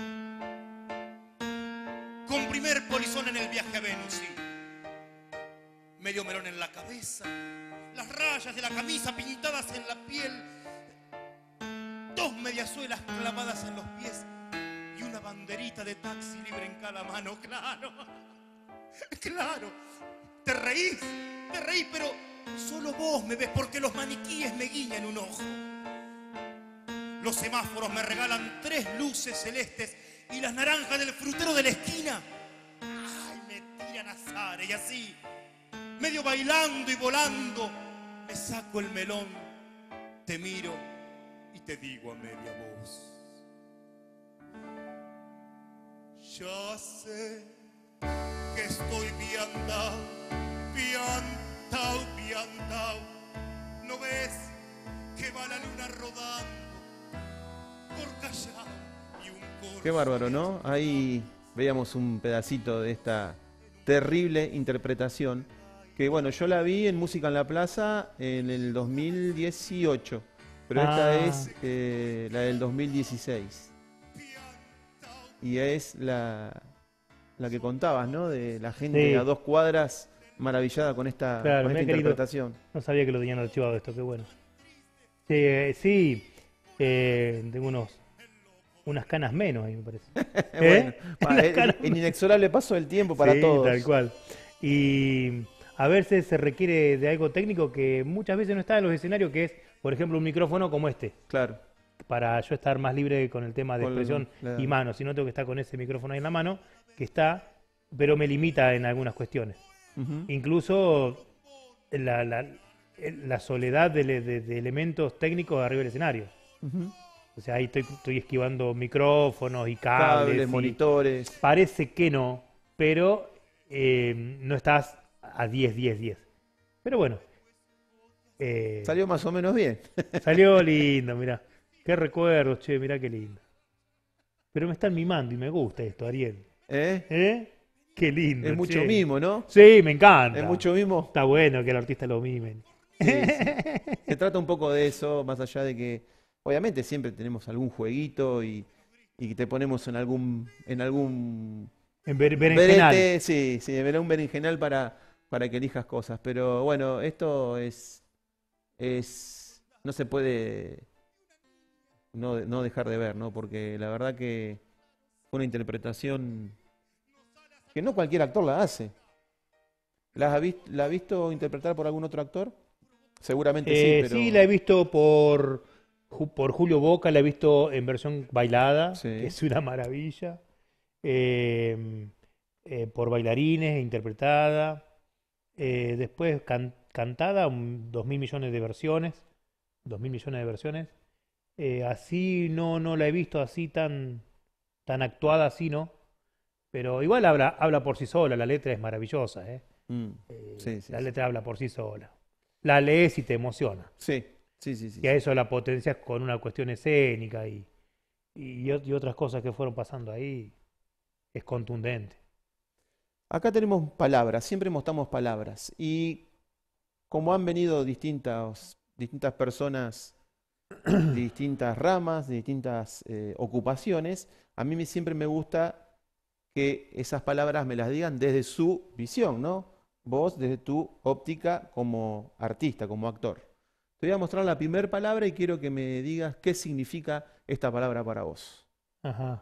C: con primer polizón en el viaje medio melón en la cabeza, las rayas de la camisa pintadas en la piel, dos mediasuelas clavadas en los pies y una banderita de taxi libre en cada mano, [laughs] claro, claro, te reís, te reís, pero solo vos me ves porque los maniquíes me guiñan un ojo. Los semáforos me regalan tres luces celestes y las naranjas del frutero de la esquina. Ay, me tiran azar y así medio bailando y volando, me saco el melón, te miro y te digo a media voz. Ya sé que estoy viandao, piantao, piantao. ¿No ves que va la luna rodando
A: por callar y un coro? Qué bárbaro, ¿no? Ahí veíamos un pedacito de esta terrible interpretación que bueno, yo la vi en Música en la Plaza en el 2018, pero ah. esta es eh, la del 2016. Y es la, que contabas, ¿no? De la gente a dos cuadras maravillada con esta, interpretación.
B: no sabía que lo tenían archivado esto, qué bueno. sí, eh, eh, tengo unos unas canas menos ahí me parece. [laughs] [laughs] inexorable paso del tiempo para sí, todos. Tal cual. Y a veces se requiere de algo técnico que muchas veces no está en los escenarios, que es, por ejemplo, un micrófono como este. Claro. Para yo estar más libre con el tema de expresión y mano, si no tengo que estar con ese micrófono ahí en la mano, que está, pero me limita en algunas cuestiones. Incluso la, soledad de, elementos técnicos arriba del escenario. O sea, ahí estoy, esquivando micrófonos y cables. cables monitores. Parece que no, pero eh, no estás a 10, 10, 10. Pero bueno. Eh, salió más o menos bien. [laughs] salió lindo, mirá. Qué recuerdo, che, mirá qué lindo. Pero me están mimando y me gusta esto, Ariel. ¿Eh? ¿Eh? Qué lindo. Es mucho mismo mimo, ¿no? Sí, me encanta. Es mucho mimo. Está bueno que el artista lo mimen. [laughs]
A: Se trata un poco de eso, más allá de que obviamente siempre tenemos algún jueguito y, te ponemos en algún en algún en berenjenal. sí, sí, en un berenjenal para para que elijas cosas. Pero bueno, esto es, es no se puede no, dejar de ver, ¿no? Porque la verdad que una interpretación que no cualquier actor la hace. ¿La ha, visto interpretar por algún otro actor? Seguramente sí, eh, Sí, la
B: he visto por, por Julio Boca, la he visto en versión bailada, es una maravilla. Eh, eh, por bailarines, interpretada. Eh, después cantada, un, mil millones de versiones. millones de versiones. Eh, así no, no la he visto así tan, tan actuada, así no. Pero igual habla, habla por sí sola, la letra es maravillosa. ¿eh? Mm. eh la letra habla por sí sola. La lees y te emociona. Sí, sí, sí. y a eso la potencias con una cuestión escénica y otras cosas que fueron pasando ahí. Es contundente.
A: Acá tenemos palabras, siempre mostramos palabras. Y como han venido distintas, distintas personas [clears throat] distintas ramas, de distintas eh, ocupaciones, a mí siempre me gusta que esas palabras me las digan desde su visión, ¿no? Vos desde tu óptica como artista, como actor. Te voy a mostrar la primera palabra y quiero que me digas qué significa esta palabra para vos.
B: Ajá.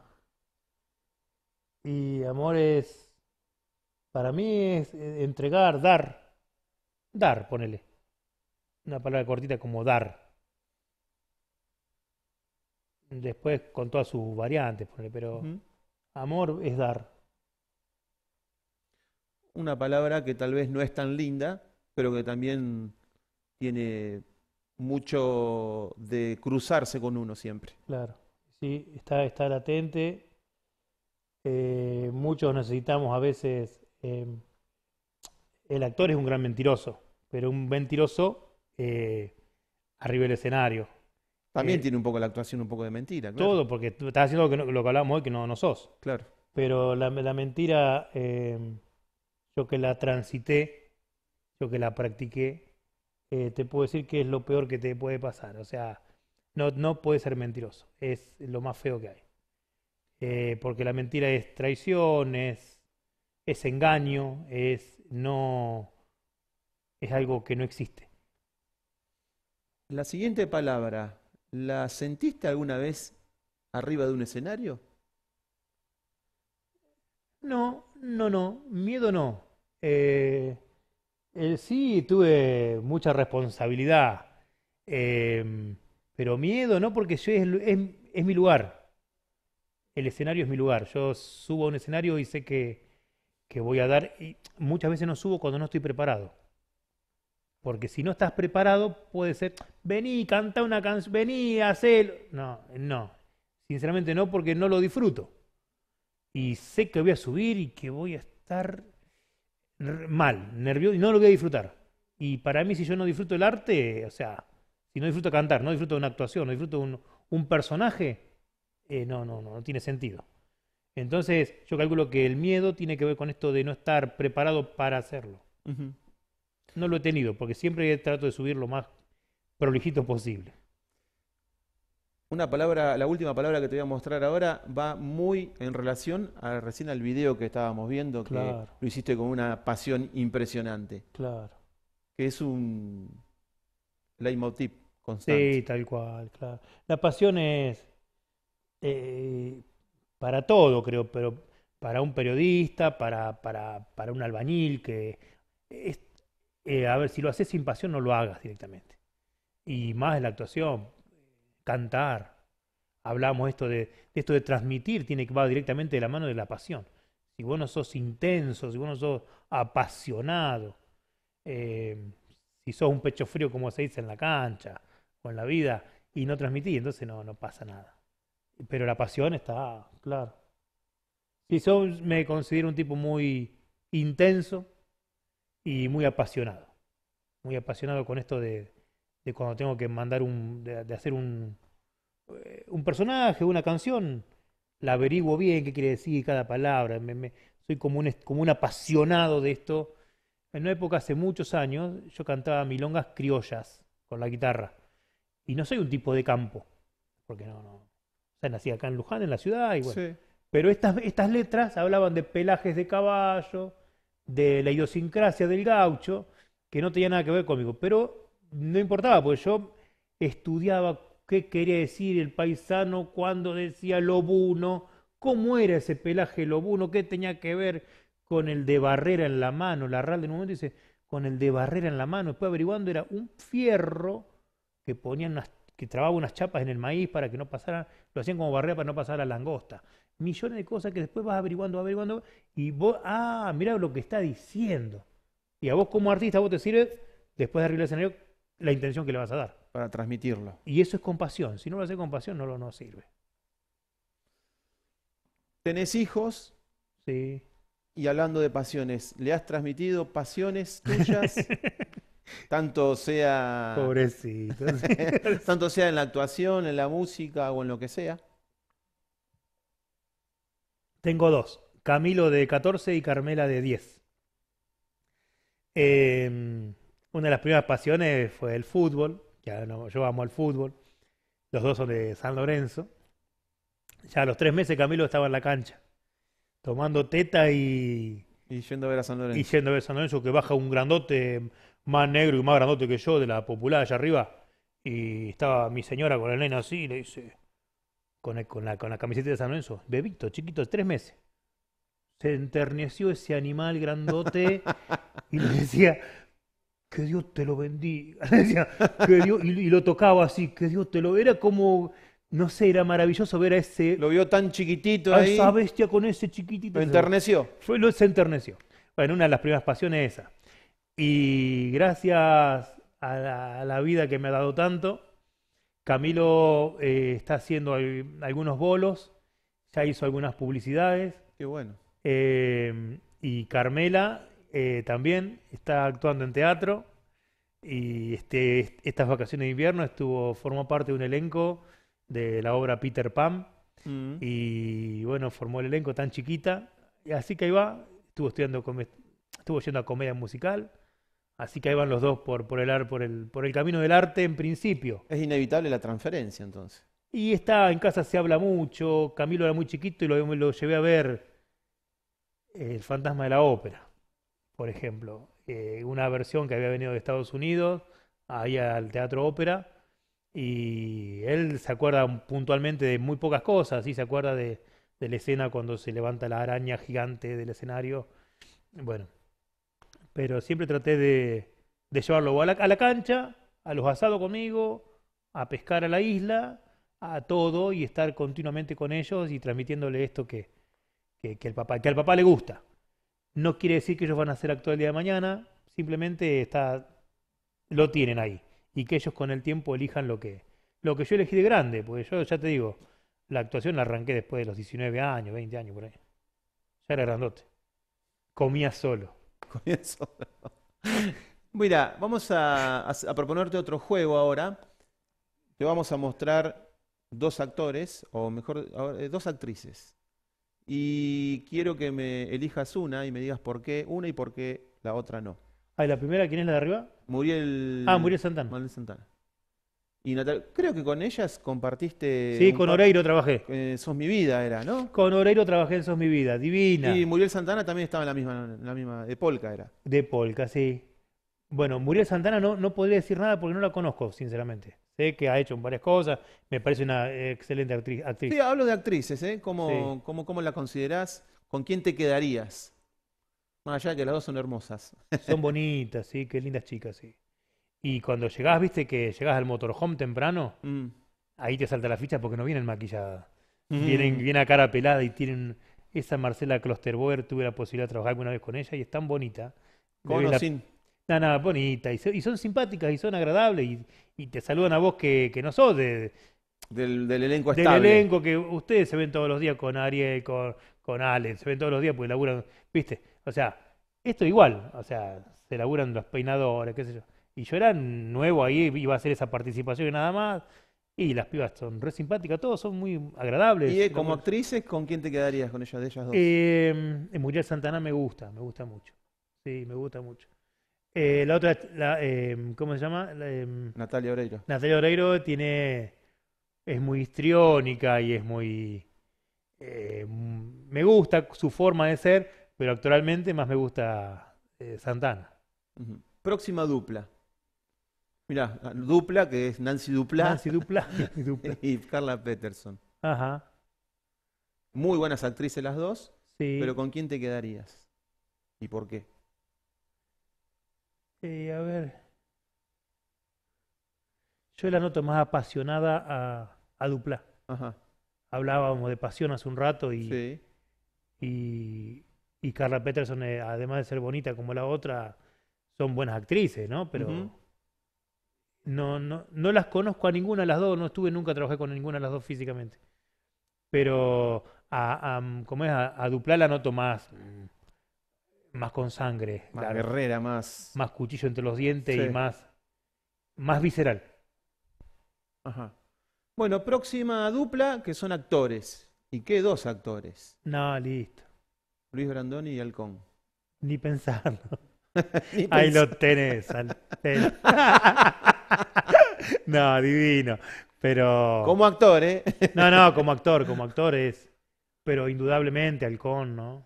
B: Y amor es para mí es eh, entregar, dar. Dar, ponele. Una palabra cortita como dar. Después con todas sus variantes, ponele, pero amor es dar.
A: Una palabra que tal vez no es tan linda, pero que también tiene mucho de cruzarse con uno siempre.
B: Claro, sí, está, está latente. Eh, muchos necesitamos a veces Em, el actor es un gran mentiroso, pero un mentiroso eh, arriba del escenario. También eh,
A: tiene un poco la actuación, un poco de mentira. Todo,
B: porque estás haciendo lo que, que hablamos hoy, que no, sos. Claro. Pero la, mentira, em, yo que la transité, yo que la practiqué, eh, te puedo decir que es lo peor que te puede pasar. O sea, no, no puedes ser mentiroso. Es lo más feo que hay. porque la mentira es traición es es engaño, es no es algo que no existe.
A: La siguiente palabra, ¿la sentiste alguna vez arriba de un escenario?
B: No, no, no, miedo no. Eh, eh, sí tuve mucha responsabilidad, em, pero miedo no, porque yo es mi lugar. El escenario es mi lugar. Yo subo a un escenario y sé que que voy a dar y muchas veces no subo cuando no estoy preparado. Porque si no estás preparado, puede ser, vení, canta una canción, vení, hacelo. No, no. Sinceramente no, porque no lo disfruto. Y sé que voy a subir y que voy a estar mal, nervioso, y no lo voy a disfrutar. Y para mí, si yo no disfruto el arte, o sea, si no disfruto cantar, no disfruto una actuación, no disfruto un, un personaje, eh, no, no, no, no tiene sentido. Entonces, yo calculo que el miedo tiene que ver con esto de no estar preparado para hacerlo. No lo he tenido, porque siempre trato de subir lo más prolijito posible.
A: Una palabra, la última palabra que te voy a mostrar ahora va muy en relación a, recién al video que estábamos viendo, que lo hiciste con una pasión impresionante. Claro. Que es un leitmotiv
B: constante. Sí, tal cual, claro. La pasión es eh, para todo, creo, pero para un periodista, para, para, para un albañil, que eh, a ver, si lo haces sin pasión no lo hagas directamente. Y más en la actuación, cantar, hablamos esto de, esto de transmitir, tiene que va directamente de la mano de la pasión. Si vos no sos intenso, si vos no sos apasionado, eh, si sos un pecho frío como se dice en la cancha o en la vida y no transmitís, entonces no, no pasa nada. Pero la pasión está, claro. Sí, yo me considero un tipo muy intenso y muy apasionado. Muy apasionado con esto de, de cuando tengo que mandar un. de, hacer un, eh, un personaje, una canción, la averiguo bien qué quiere decir cada palabra. soy como un, como un apasionado de esto. En una época, hace muchos años, yo cantaba milongas criollas con la guitarra. Y no soy un tipo de campo, porque no, no, o sea, nací acá en Luján, en la ciudad, y bueno. Pero estas, estas letras hablaban de pelajes de caballo, de la idiosincrasia del gaucho, que no tenía nada que ver conmigo. Pero no importaba, porque yo estudiaba qué quería decir el paisano cuando decía lobuno, cómo era ese pelaje lobuno, qué tenía que ver con el de barrera en la mano. La RAL de un momento dice, con el de barrera en la mano. Después averiguando era un fierro que ponían que trababa unas chapas en el maíz para que no pasaran hacían como barrera para no pasar a la langosta. Millones de cosas que después vas averiguando, averiguando, y vos, ah, mira lo que está diciendo. Y a vos como artista, vos te sirve, después de arreglar el escenario, la intención que le vas a dar. Para transmitirlo. Y eso es compasión. Si no lo haces con pasión, no lo no sirve.
A: ¿Tenés hijos? Sí. Y hablando de pasiones, ¿le has transmitido pasiones tuyas? [laughs] Tanto sea. [laughs]
B: tanto sea en la actuación, en la música o en lo que sea. Tengo dos: Camilo de 14 y Carmela de 10. Em, una de las primeras pasiones fue el fútbol. Ya no, yo amo fútbol. Los dos son de San Lorenzo. Ya a los tres meses Camilo estaba en la cancha, tomando teta y. Y yendo a ver a San Lorenzo. Y yendo a ver a San Lorenzo, que baja un grandote más negro y más grandote que yo, de la popular allá arriba, y estaba mi señora con el neno así, y le dice, con, la, con camiseta de San Lorenzo, bebito, chiquito, tres meses. Se enterneció ese animal grandote
C: y le decía, que Dios te lo bendiga. [laughs] y, lo
B: tocaba así, que Dios te lo. Era como, no sé, era maravilloso ver a ese. Lo vio tan chiquitito a Esa bestia con ese chiquitito. Lo enterneció. Fue, se enterneció. Bueno, una de las primeras pasiones es esa. Y gracias a la, vida que me ha dado tanto, Camilo eh, está haciendo algunos bolos, ya hizo algunas publicidades. Qué bueno. Eh, y Carmela eh, también está actuando en teatro. Y este, estas vacaciones de invierno estuvo, formó parte de un elenco de la obra Peter Pan. Mm. Y bueno, formó el elenco tan chiquita. Así que ahí va, estuvo estudiando, estuvo yendo a comedia musical. Así que ahí van los dos por, por, el, por, el, por el camino del arte en principio. Es inevitable la transferencia entonces. Y está en casa, se habla mucho. Camilo era muy chiquito y lo, lo llevé a ver eh, El fantasma de la ópera, por ejemplo. Eh, una versión que había venido de Estados Unidos, ahí al teatro ópera. Y él se acuerda puntualmente de muy pocas cosas. Sí, se acuerda de, de la escena cuando se levanta la araña gigante del escenario. Bueno, pero siempre traté de, llevarlo a la, cancha, a los asados conmigo, a pescar a la isla, a todo y estar continuamente con ellos y transmitiéndole esto que, el papá, que al papá le gusta. No quiere decir que ellos van a hacer actuar el día de mañana, simplemente está, lo tienen ahí y que ellos con el tiempo elijan lo que, lo que yo elegí de grande, porque yo ya te digo, la actuación la arranqué después de los 19 años, 20 años por ahí. Ya era grandote. Comía solo. [laughs] Comienzo. Mira, vamos
A: a, proponerte otro juego ahora. Te vamos a mostrar dos actores, o mejor, eh, dos actrices. Y quiero que me elijas una y me digas por qué una y por qué la otra no.
B: Ah, ¿y la primera quién es la de arriba?
A: Muriel. Ah,
B: Santana. Muriel Santana.
A: Y creo que con ellas compartiste. Sí, con Oreiro trabajé. Eh, Sos mi vida era, ¿no?
B: Con Oreiro trabajé en Sos mi vida, divina. Y Muriel Santana también estaba en la misma, la misma de Polka era. De Polka, sí. Bueno, Muriel Santana no, no podría decir nada porque no la conozco, sinceramente. Sé que ha hecho varias cosas, me parece una excelente actriz. Sí, hablo
A: de actrices, ¿eh? ¿Cómo, cómo, ¿Cómo la considerás? ¿Con quién te quedarías?
B: Más allá de que las dos son hermosas. Son [laughs] bonitas, sí, qué lindas chicas, sí. Y cuando llegás, viste que llegás al motorhome temprano, mm. ahí te salta la ficha porque no vienen maquilladas. Mm. Vienen, a cara pelada y tienen. Esa Marcela Klosterboer, tuve la posibilidad de trabajar alguna vez con ella y es tan bonita. Con o sin. Nada, nada, bonita. Y, y, son simpáticas y son agradables y, te saludan a vos que, no sos de,
A: del, elenco Del elenco
B: que ustedes se ven todos los días con Ariel, con, con Allen, se ven todos los días porque laburan, ¿viste? O sea, esto igual, o sea, se laburan los peinadores, qué sé yo. Y yo era nuevo ahí, iba a hacer esa participación y nada más. Y las pibas son re simpáticas, todos son muy agradables. ¿Y como actrices con quién te quedarías con ellas, de ellas dos? Eh, Muriel Santana me gusta, me gusta mucho. Sí, me gusta mucho. Eh, la otra, la, em, ¿cómo se llama? Em, Natalia Oreiro. Natalia Oreiro tiene, es muy histriónica y es muy... Eh, me gusta su forma de ser, pero actualmente más me gusta eh, Santana. Próxima dupla. Mira, Dupla, que es Nancy
A: Dupla. [laughs] Nancy Dupla. y Carla Peterson. Ajá. Muy buenas actrices las dos. Sí. Pero ¿con quién te quedarías? ¿Y por qué?
B: Eh, a ver. Yo la noto más apasionada a, Dupla. Ajá. Hablábamos de pasión hace un rato y. Sí. Y, y Carla Peterson, eh, además de ser bonita como la otra, son buenas actrices, ¿no? Pero no, no, no las conozco a ninguna de las dos, no estuve nunca trabajé con ninguna de las dos físicamente. Pero a, como es, a, a, la noto más, más con sangre. Más guerrera, más. Más cuchillo entre los dientes y más. más visceral.
A: Ajá. Bueno, próxima dupla, que son actores. ¿Y qué dos actores? No, listo. Luis Brandoni y Halcón.
B: Ni pensarlo. [laughs] Ahí lo tenés, [laughs] [laughs] no, divino. Pero. Como actor, ¿eh? no, no, como actor, como actor es. Pero indudablemente halcón, ¿no?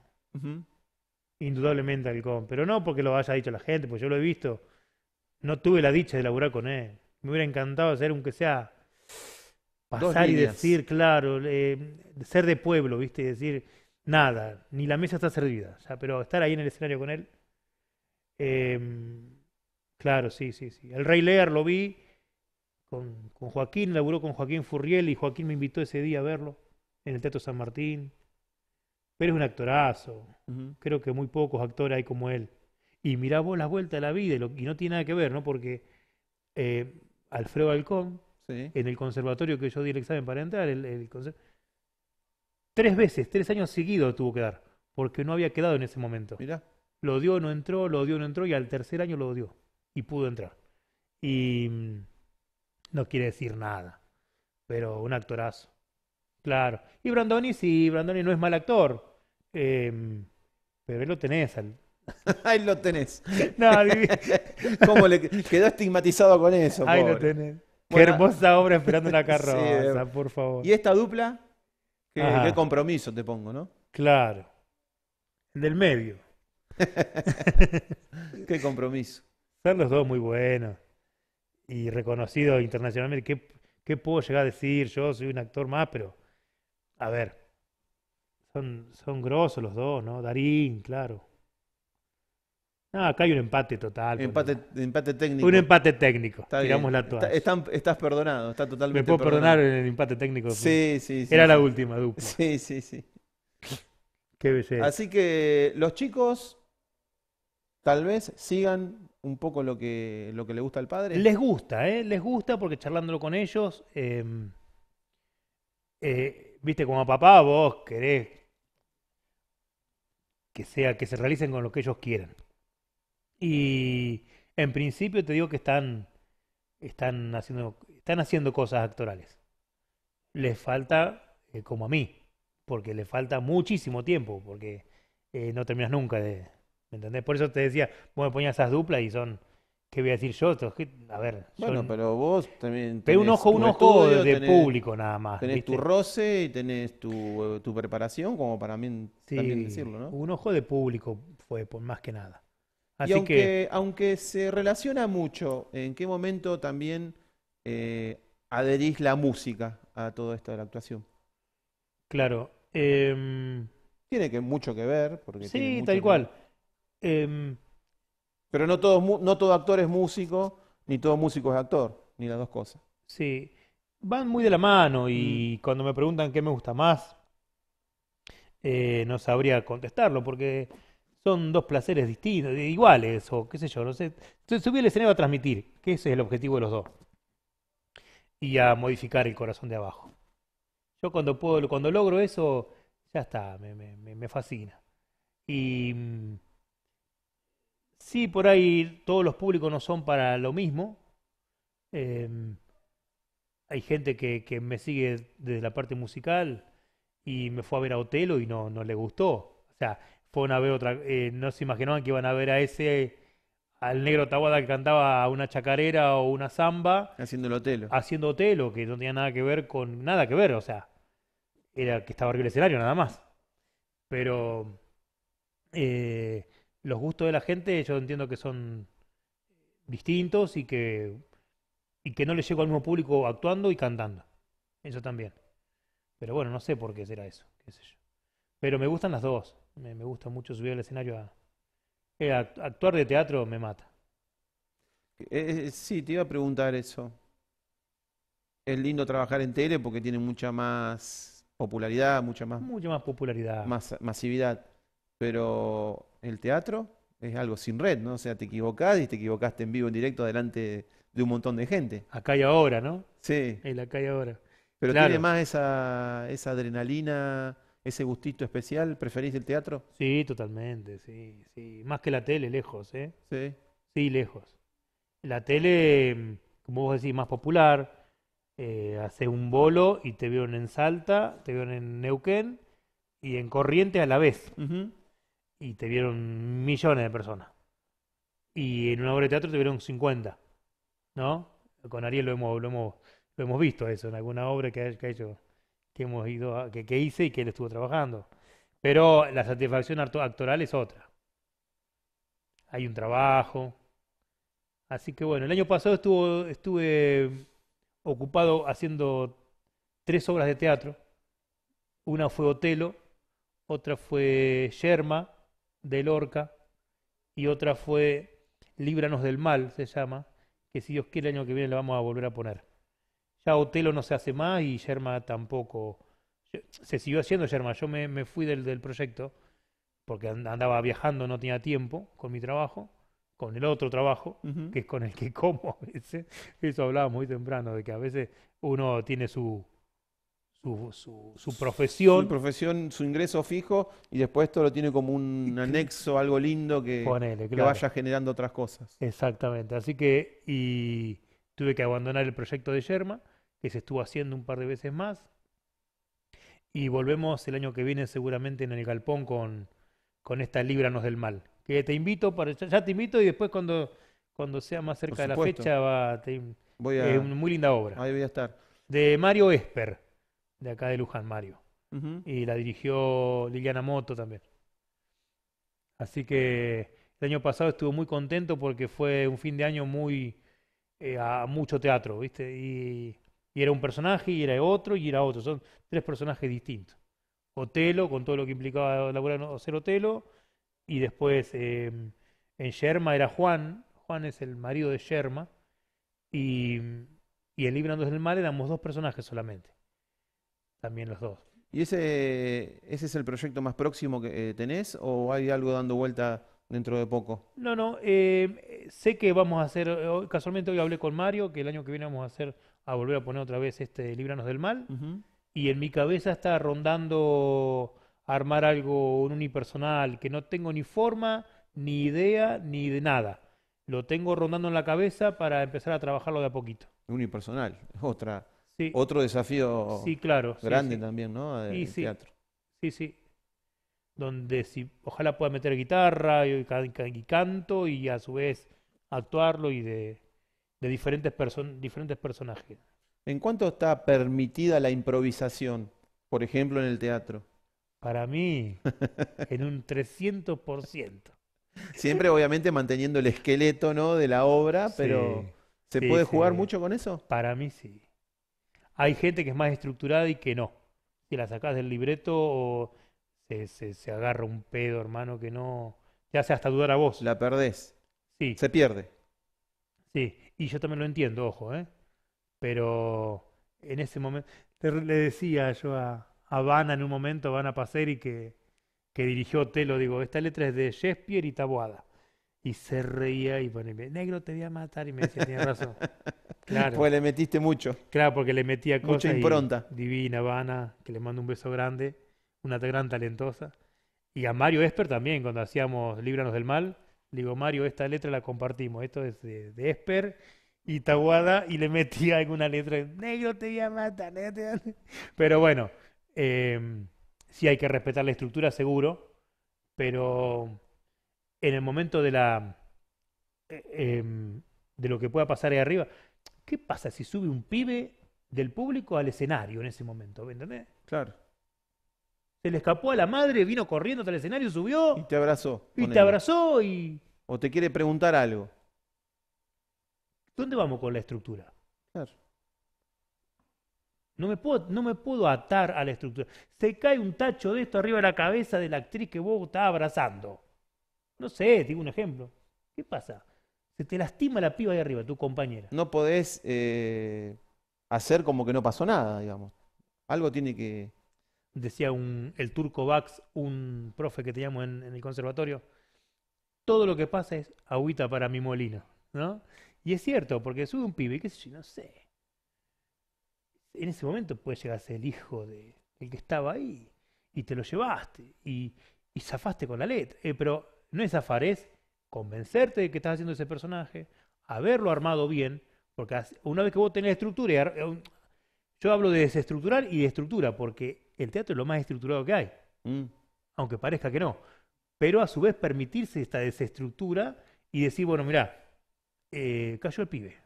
B: Indudablemente halcón. Pero no porque lo haya dicho la gente, pues yo lo he visto. No tuve la dicha de laburar con él. Me hubiera encantado hacer, aunque sea. Pasar y decir, claro, eh, ser de pueblo, ¿viste? Y decir, nada, ni la mesa está servida. sea, pero estar ahí en el escenario con él. Eh, Claro, sí, sí, sí. El Rey Lear lo vi con, Joaquín, laburó con Joaquín Furriel y Joaquín me invitó ese día a verlo en el Teatro San Martín. Pero es un actorazo. Creo que muy pocos actores hay como él. Y mirá vos las vueltas de la vida y, no tiene nada que ver, ¿no? Porque eh, Alfredo Balcón, en el conservatorio que yo di el examen para entrar, el, tres veces, tres años seguidos tuvo que dar, porque no había quedado en ese momento. Mirá. Lo dio, no entró, lo dio, no entró, y al tercer año lo dio y pudo entrar. Y mm, no quiere decir nada, pero un actorazo. Claro. Y Brandoni, sí, Brandoni no es mal actor, em, pero él lo tenés [laughs] Ahí lo tenés.
A: [laughs] No, [laughs] ¿Cómo le quedó estigmatizado con eso? Ahí lo tenés. Qué hermosa obra esperando una carroza, por eh. favor. ¿Y esta dupla? Qué, compromiso te pongo, ¿no?
B: Claro. del medio. qué compromiso. Están los dos muy buenos y reconocidos internacionalmente. ¿Qué, puedo llegar a decir? Yo soy un actor más, pero a ver, son, son grosos los dos, ¿no? Darín, claro. ah acá hay un empate total. Un empate técnico. Un empate técnico. Está la toalla.
A: estás perdonado, está totalmente. Me puedo perdonado. perdonar el empate
B: técnico. Sí, sí, sí. Era la última dupla. Sí, sí, sí. Qué belleza.
A: Así que los chicos tal vez
B: sigan un poco lo que, lo
A: que le gusta al padre?
B: Les gusta, ¿eh? Les gusta porque charlándolo con ellos, em, eh, viste, como a papá vos querés que sea, que se realicen con lo que ellos quieran. Y en principio te digo que están, están, haciendo, están haciendo cosas actorales. Les falta, eh, como a mí, porque les falta muchísimo tiempo, porque eh, no terminas nunca de, por eso te decía, vos me ponías esas duplas y son. ¿Qué voy a decir yo? A ver. Bueno,
A: pero vos también. Tenés un ojo, un ojo de público nada más. Tenés tu roce y tenés tu, eh, preparación, como para mí también decirlo,
B: ¿no? Un ojo de público fue, por más que nada. y
A: aunque, aunque se relaciona mucho, ¿en qué momento también eh, adherís la música a todo esto de la actuación? Claro. Em, tiene que, mucho que ver. Porque sí, tal cual. Em, pero no, todo, actor es músico, ni todo músico es actor, ni las dos cosas.
B: Sí, van muy de la mano y mm. cuando me preguntan qué me gusta más, eh, no sabría contestarlo porque son dos placeres distintos, iguales o qué sé yo, no sé. Subí al escenario a transmitir, que ese es el objetivo de los dos. Y a modificar el corazón de abajo. Yo cuando puedo, cuando logro eso, ya está, me fascina. Y mm, Sí, por ahí todos los públicos no son para lo mismo. Em, hay gente que, me sigue desde la parte musical y me fue a ver a Otelo y no, no le gustó. O sea, fueron a ver otra. Eh, no se imaginaban que iban a ver a ese, al negro Tawada que cantaba a una chacarera o una samba. Haciendo el Otelo. Haciendo Otelo, que no tenía nada que ver con. Nada que ver, o sea. Era que estaba arriba el escenario, nada más. Pero. Eh, los gustos de la gente yo entiendo que son distintos y que, y que no le llego al mismo público actuando y cantando. Eso también. Pero bueno, no sé por qué será eso, Pero me gustan las dos. Me, gusta mucho subir al escenario a, eh, actuar de teatro me mata.
A: Eh, eh, sí, te iba a preguntar eso. Es lindo trabajar en tele porque tiene mucha más popularidad, mucha más... Mucha más popularidad. Más masividad. Pero el teatro es algo sin red, ¿no? O sea, te equivocás y te equivocaste en vivo, en directo, delante de un montón de gente. Acá y ahora, ¿no? Sí. En acá y ahora. Pero tiene más esa, adrenalina, ese gustito
B: especial. ¿Preferís el teatro? Sí, totalmente, sí, sí. Más que la tele, lejos, ¿eh? Sí. Sí, lejos. La tele, como vos decís, más popular. Eh, hace un bolo y te vieron en Salta, te vieron en Neuquén y en Corrientes a la vez y te vieron millones de personas. Y en una obra de teatro te vieron 50, ¿no? Con Ariel lo hemos, lo hemos, visto eso, en alguna obra que, hecho, que hemos ido, que, hice y que él estuvo trabajando. Pero la satisfacción actoral es otra. Hay un trabajo. Así que bueno, el año pasado estuve ocupado haciendo tres obras de teatro. Una fue Otelo, otra fue Yerma del Orca y otra fue Líbranos del Mal, se llama, que si Dios quiere el año que viene la vamos a volver a poner. Ya Otelo no se hace más y Yerma tampoco. Se siguió haciendo Yerma, yo me, fui del, proyecto porque andaba viajando, no tenía tiempo con mi trabajo, con el otro trabajo, que es con el que como a Eso hablaba muy temprano, de que a veces uno tiene su, su, su, profesión. Su
A: profesión, su ingreso fijo, y después todo lo tiene como un anexo, algo lindo que, vaya generando
B: otras cosas. Exactamente. Así que, y tuve que abandonar el proyecto de Yerma, que se estuvo haciendo un par de veces más. Y volvemos el año que viene, seguramente en el galpón, con, con esta libranos del Mal. Que te invito, para, ya te invito, y después cuando, cuando sea más cerca de la fecha, va, a, una muy linda obra. Ahí voy a estar. De Mario Esper de acá de Luján, Mario. Y la dirigió Liliana Moto también. Así que el año pasado estuve muy contento porque fue un fin de año muy eh, a mucho teatro, ¿viste? Y, y, era un personaje, y era otro, y era otro. Son tres personajes distintos. Otelo, con todo lo que implicaba laburar no ser Otelo, y después em, en Yerma era Juan. Juan es el marido de Yerma. Y, y en Librandos del Mar éramos dos personajes solamente también los dos.
A: ¿Y ese, ese es el proyecto más próximo que eh, tenés o hay algo dando vuelta dentro de poco?
B: No, no, eh, sé que vamos a hacer, eh, casualmente hoy hablé con Mario, que el año que viene vamos a hacer, a volver a poner otra vez este Libranos del Mal, y en mi cabeza está rondando armar algo, un unipersonal, que no tengo ni forma, ni idea, ni de nada. Lo tengo rondando en la cabeza para empezar a trabajarlo de a poquito. Unipersonal, otra
A: otro desafío sí, claro, grande también, ¿no? El teatro.
B: Sí, sí. Donde si, ojalá pueda meter guitarra y, canto y a su vez actuarlo y de, diferentes, personas diferentes personajes.
A: ¿En cuánto está permitida la improvisación, por ejemplo, en el teatro?
B: Para mí, en un 300%.
A: Siempre, obviamente, manteniendo el esqueleto ¿no? de la obra, pero ¿se puede jugar
B: mucho con eso? Para mí sí. Hay gente que es más estructurada y que no. Si la sacás del libreto o se, agarra un pedo, hermano, que no... Te hace hasta dudar a vos. La perdés. Sí. Se pierde. Sí, y yo también lo entiendo, ojo, ¿eh? Pero en ese momento, le decía yo a, a en un momento, Vanna Paseri, que, que dirigió Telo, digo, esta letra es de Shakespeare y Taboada y se reía y ponía, negro te voy a matar y me decía, tienes razón. [laughs] Claro. Pues le metiste mucho. Claro, porque le metía cosas. Mucha impronta. divina, vana, que le mando un beso grande, una gran talentosa. Y a Mario Esper también, cuando hacíamos Líbranos del Mal, le digo, Mario, esta letra la compartimos, esto es de, Esper y Taguada, y le metía alguna letra, negro
C: te voy a matar, negro te voy a matar.
B: Pero bueno, em, sí hay que respetar la estructura, seguro, pero en el momento de la eh, em, de lo que pueda pasar ahí arriba. ¿Qué pasa si sube un pibe del público al escenario en ese momento? ¿Me entendés? Claro. Se le escapó a la madre, vino corriendo hasta el escenario, subió. Y
A: te abrazó. Y te
B: abrazó y. O te quiere preguntar algo. ¿Dónde vamos con la estructura? Claro. No me, puedo, no me puedo atar a la estructura. Se cae un tacho de esto arriba de la cabeza de la actriz que vos estás abrazando. No sé, digo un ejemplo. ¿Qué pasa? Se te lastima la piba ahí arriba, tu compañera.
A: No podés eh, hacer como que no pasó nada, digamos. Algo tiene que.
B: Decía el turco Vax, un profe que teníamos en, en el conservatorio. Todo lo que pasa es agüita para mi molino. ¿no? Y es cierto, porque sube un pibe, qué sé yo, no sé. En ese momento puede llegar el hijo de el que estaba ahí y te lo llevaste y, y zafaste con la led, eh, pero no es afarés convencerte de que estás haciendo ese personaje, haberlo armado bien, porque una vez que vos tenés estructura, eh, yo hablo de desestructurar y de estructura, porque el teatro es lo más estructurado que hay, mm. aunque parezca que no, pero a su vez permitirse esta desestructura y decir, bueno, mira eh, cayó el pibe,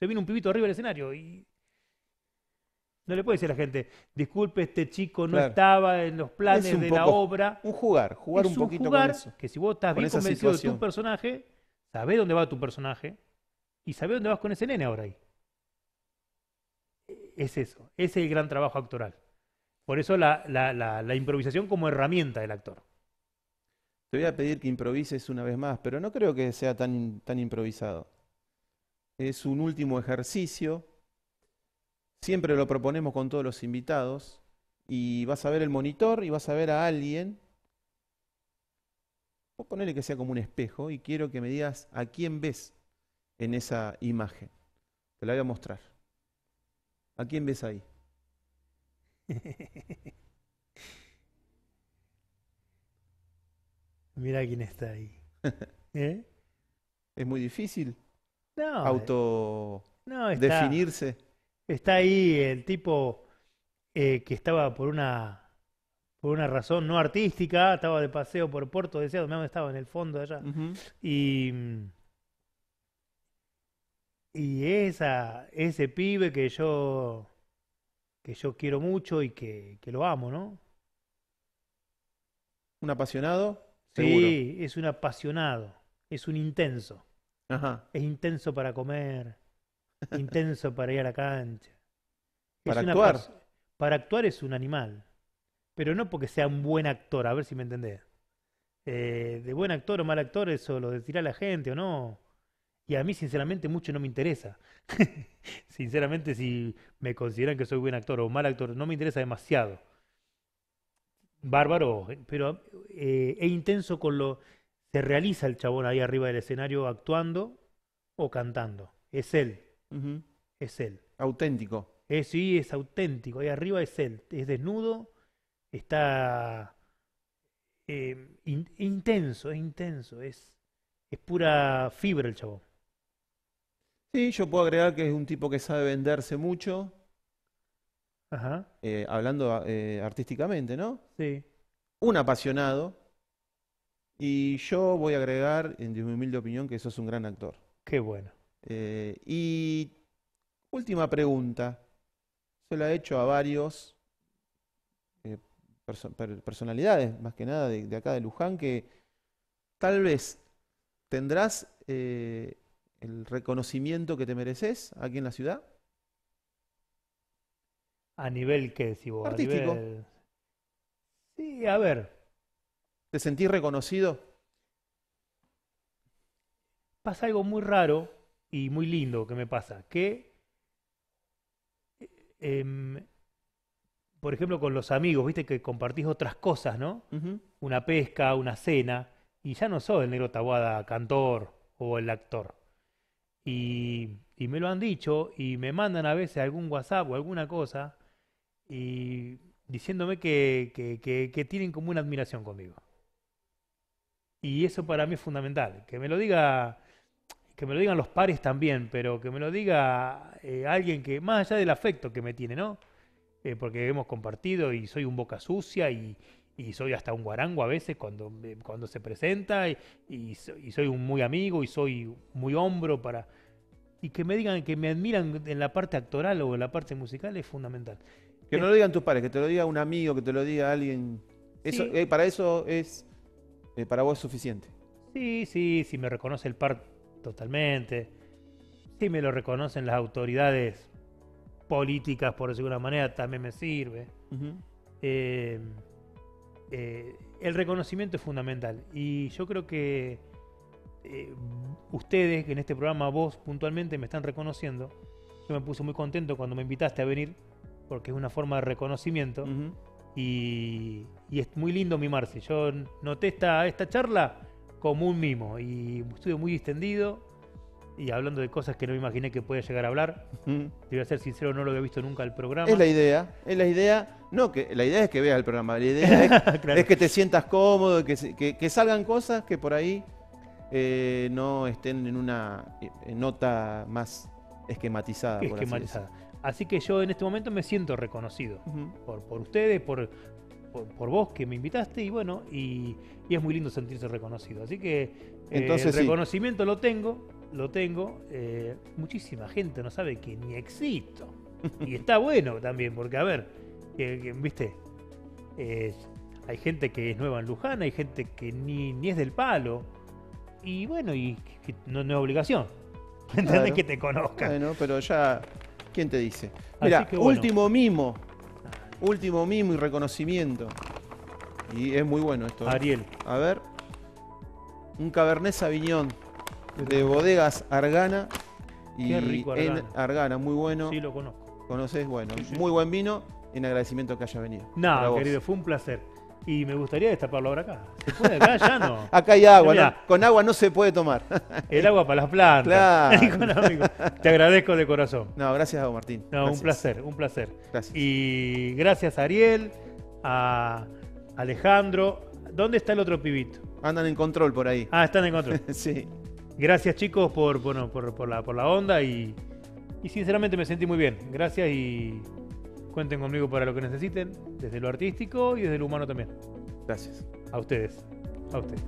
B: se vino un pibito arriba del escenario y no le puede decir a la gente, disculpe, este chico no estaba en los planes de la obra. Un jugar, jugar un poquito Que si vos estás bien convencido de tu personaje, sabés dónde va tu personaje y sabés dónde vas con ese nene ahora ahí. E-, es eso, ese es el gran trabajo actoral. Por eso la, improvisación como herramienta del actor.
A: Te voy a pedir que improvises una vez más, pero no creo que sea tan improvisado. Es un último ejercicio Siempre lo proponemos con todos los invitados y vas a ver el monitor y vas a ver a alguien. Vos ponele que sea como un espejo y quiero que me digas a quién ves en esa imagen. Te la voy a mostrar. ¿A
B: quién ves ahí?
C: [laughs]
B: Mira quién está ahí. [laughs] ¿Eh? Es muy difícil no, eh. auto no, definirse. Está ahí el tipo eh, que estaba por una por una razón no artística, estaba de paseo por Puerto Deseado, me estaba en el fondo allá. Y esa ese pibe que yo que yo quiero mucho y que, lo amo, ¿no? Un apasionado. Sí, es un apasionado, es un intenso. Es intenso para comer, intenso para ir a la cancha. Para actuar. Para actuar es un animal. Pero no porque sea un buen actor, a ver si me entendés. Eh, de buen actor o mal actor, eso lo decirá la gente o no. Y a mí, sinceramente, mucho no me interesa. [laughs] sinceramente, si me consideran que soy buen actor o mal actor, no me interesa demasiado. Bárbaro, eh, pero eh, es intenso con lo. Se realiza el chabón ahí arriba del escenario actuando o cantando. Es él es él. Auténtico. Es, sí, es auténtico. Ahí arriba es él. Es desnudo, está eh, intenso, es intenso. Es, es pura fibra el chabón. Sí, yo puedo agregar que es un tipo que sabe venderse mucho.
A: Eh, hablando eh, artísticamente, ¿no? Sí. Un apasionado. Y yo voy a agregar, en mi humilde opinión, que eso es un gran actor. Qué bueno. Eh, y última pregunta, se la he hecho a varios eh, personalidades, más que nada de, acá de Luján, que tal vez tendrás eh, el reconocimiento que te mereces aquí en la ciudad.
B: A nivel que Artístico. Sí, a ver. ¿Te sentís reconocido? Pasa algo muy raro y muy lindo que me pasa, que, em, por ejemplo, con los amigos, viste que compartís otras cosas, ¿no? Una pesca, una cena, y ya no soy el negro tabuada cantor o el actor. Y, me lo han dicho y me mandan a veces algún WhatsApp o alguna cosa y diciéndome que, que, que, tienen como una admiración conmigo. Y eso para mí es fundamental, que me lo diga que me lo digan los pares también, pero que me lo diga eh, alguien que, más allá del afecto que me tiene, ¿no? Eh, porque hemos compartido y soy un boca sucia y, soy hasta un guarango a veces cuando, cuando se presenta y, soy un muy amigo y soy muy hombro para... Y que me digan que me admiran en la parte actoral o en la parte musical es fundamental.
A: Que no lo digan tus pares, que te lo diga un amigo, que te lo diga alguien. Eso, eh, para eso es, para vos suficiente.
B: Sí, sí, si me reconoce el par Totalmente. Si me lo reconocen las autoridades políticas, por decirlo alguna manera, también me sirve. Eh, eh, el reconocimiento es fundamental. Y yo creo que eh, ustedes, que en este programa vos puntualmente me están reconociendo, yo me puse muy contento cuando me invitaste a venir, porque es una forma de reconocimiento. y, y, es muy lindo mimarse. Yo noté esta charla como un mimo. Y estudio muy extendido, y hablando de cosas que no imaginé que pueda llegar a hablar. Te voy a ser sincero, no lo había visto nunca el programa. Es la
A: idea, es la idea.
B: No, que la idea es que veas el programa, la idea es, [laughs] que te
A: sientas cómodo, que, salgan cosas que por ahí eh, no estén en una eh, nota más esquematizada. Esquematizada.
B: así, que yo en este momento me siento reconocido por, por ustedes, por, por, vos que me invitaste y bueno, y, es muy lindo sentirse reconocido. Así que eh, el reconocimiento lo tengo, lo tengo. Eh, muchísima gente no sabe que ni existo. [laughs] y está bueno también, porque a ver, viste, hay gente que es nueva en Luján, hay gente que ni, ni es del palo. Y bueno, y no, es obligación. [laughs] ¿Entendés que te conozcan?
A: Bueno, pero ya, ¿quién te dice? Mira, último mimo Último mimo y reconocimiento. Y es muy bueno esto. ¿eh? Ariel. A ver. Un Cabernet Sauvignon de bodegas Argana. Y Argana. En Argana, muy bueno. Sí, lo conozco. ¿Conoces? Bueno, muy buen vino. En agradecimiento que haya venido. Nada, querido,
B: fue un placer y me gustaría destaparlo ahora acá. Acá ya no. [laughs] acá hay agua, ¿no?
A: con agua no se puede tomar. [laughs] el agua para las plantas. Claro. [laughs] Te
B: agradezco de corazón. No, gracias a vos, Martín. No, un placer, un placer. Gracias. Y gracias Ariel, a Alejandro. ¿Dónde está el otro pibito? Andan en control por ahí. Ah, están en control. sí. Gracias chicos por, bueno, por, por, la, onda y, y sinceramente me sentí muy bien. Gracias y Cuenten conmigo para lo que necesiten, desde lo artístico y desde lo humano también. Gracias. A ustedes. A ustedes.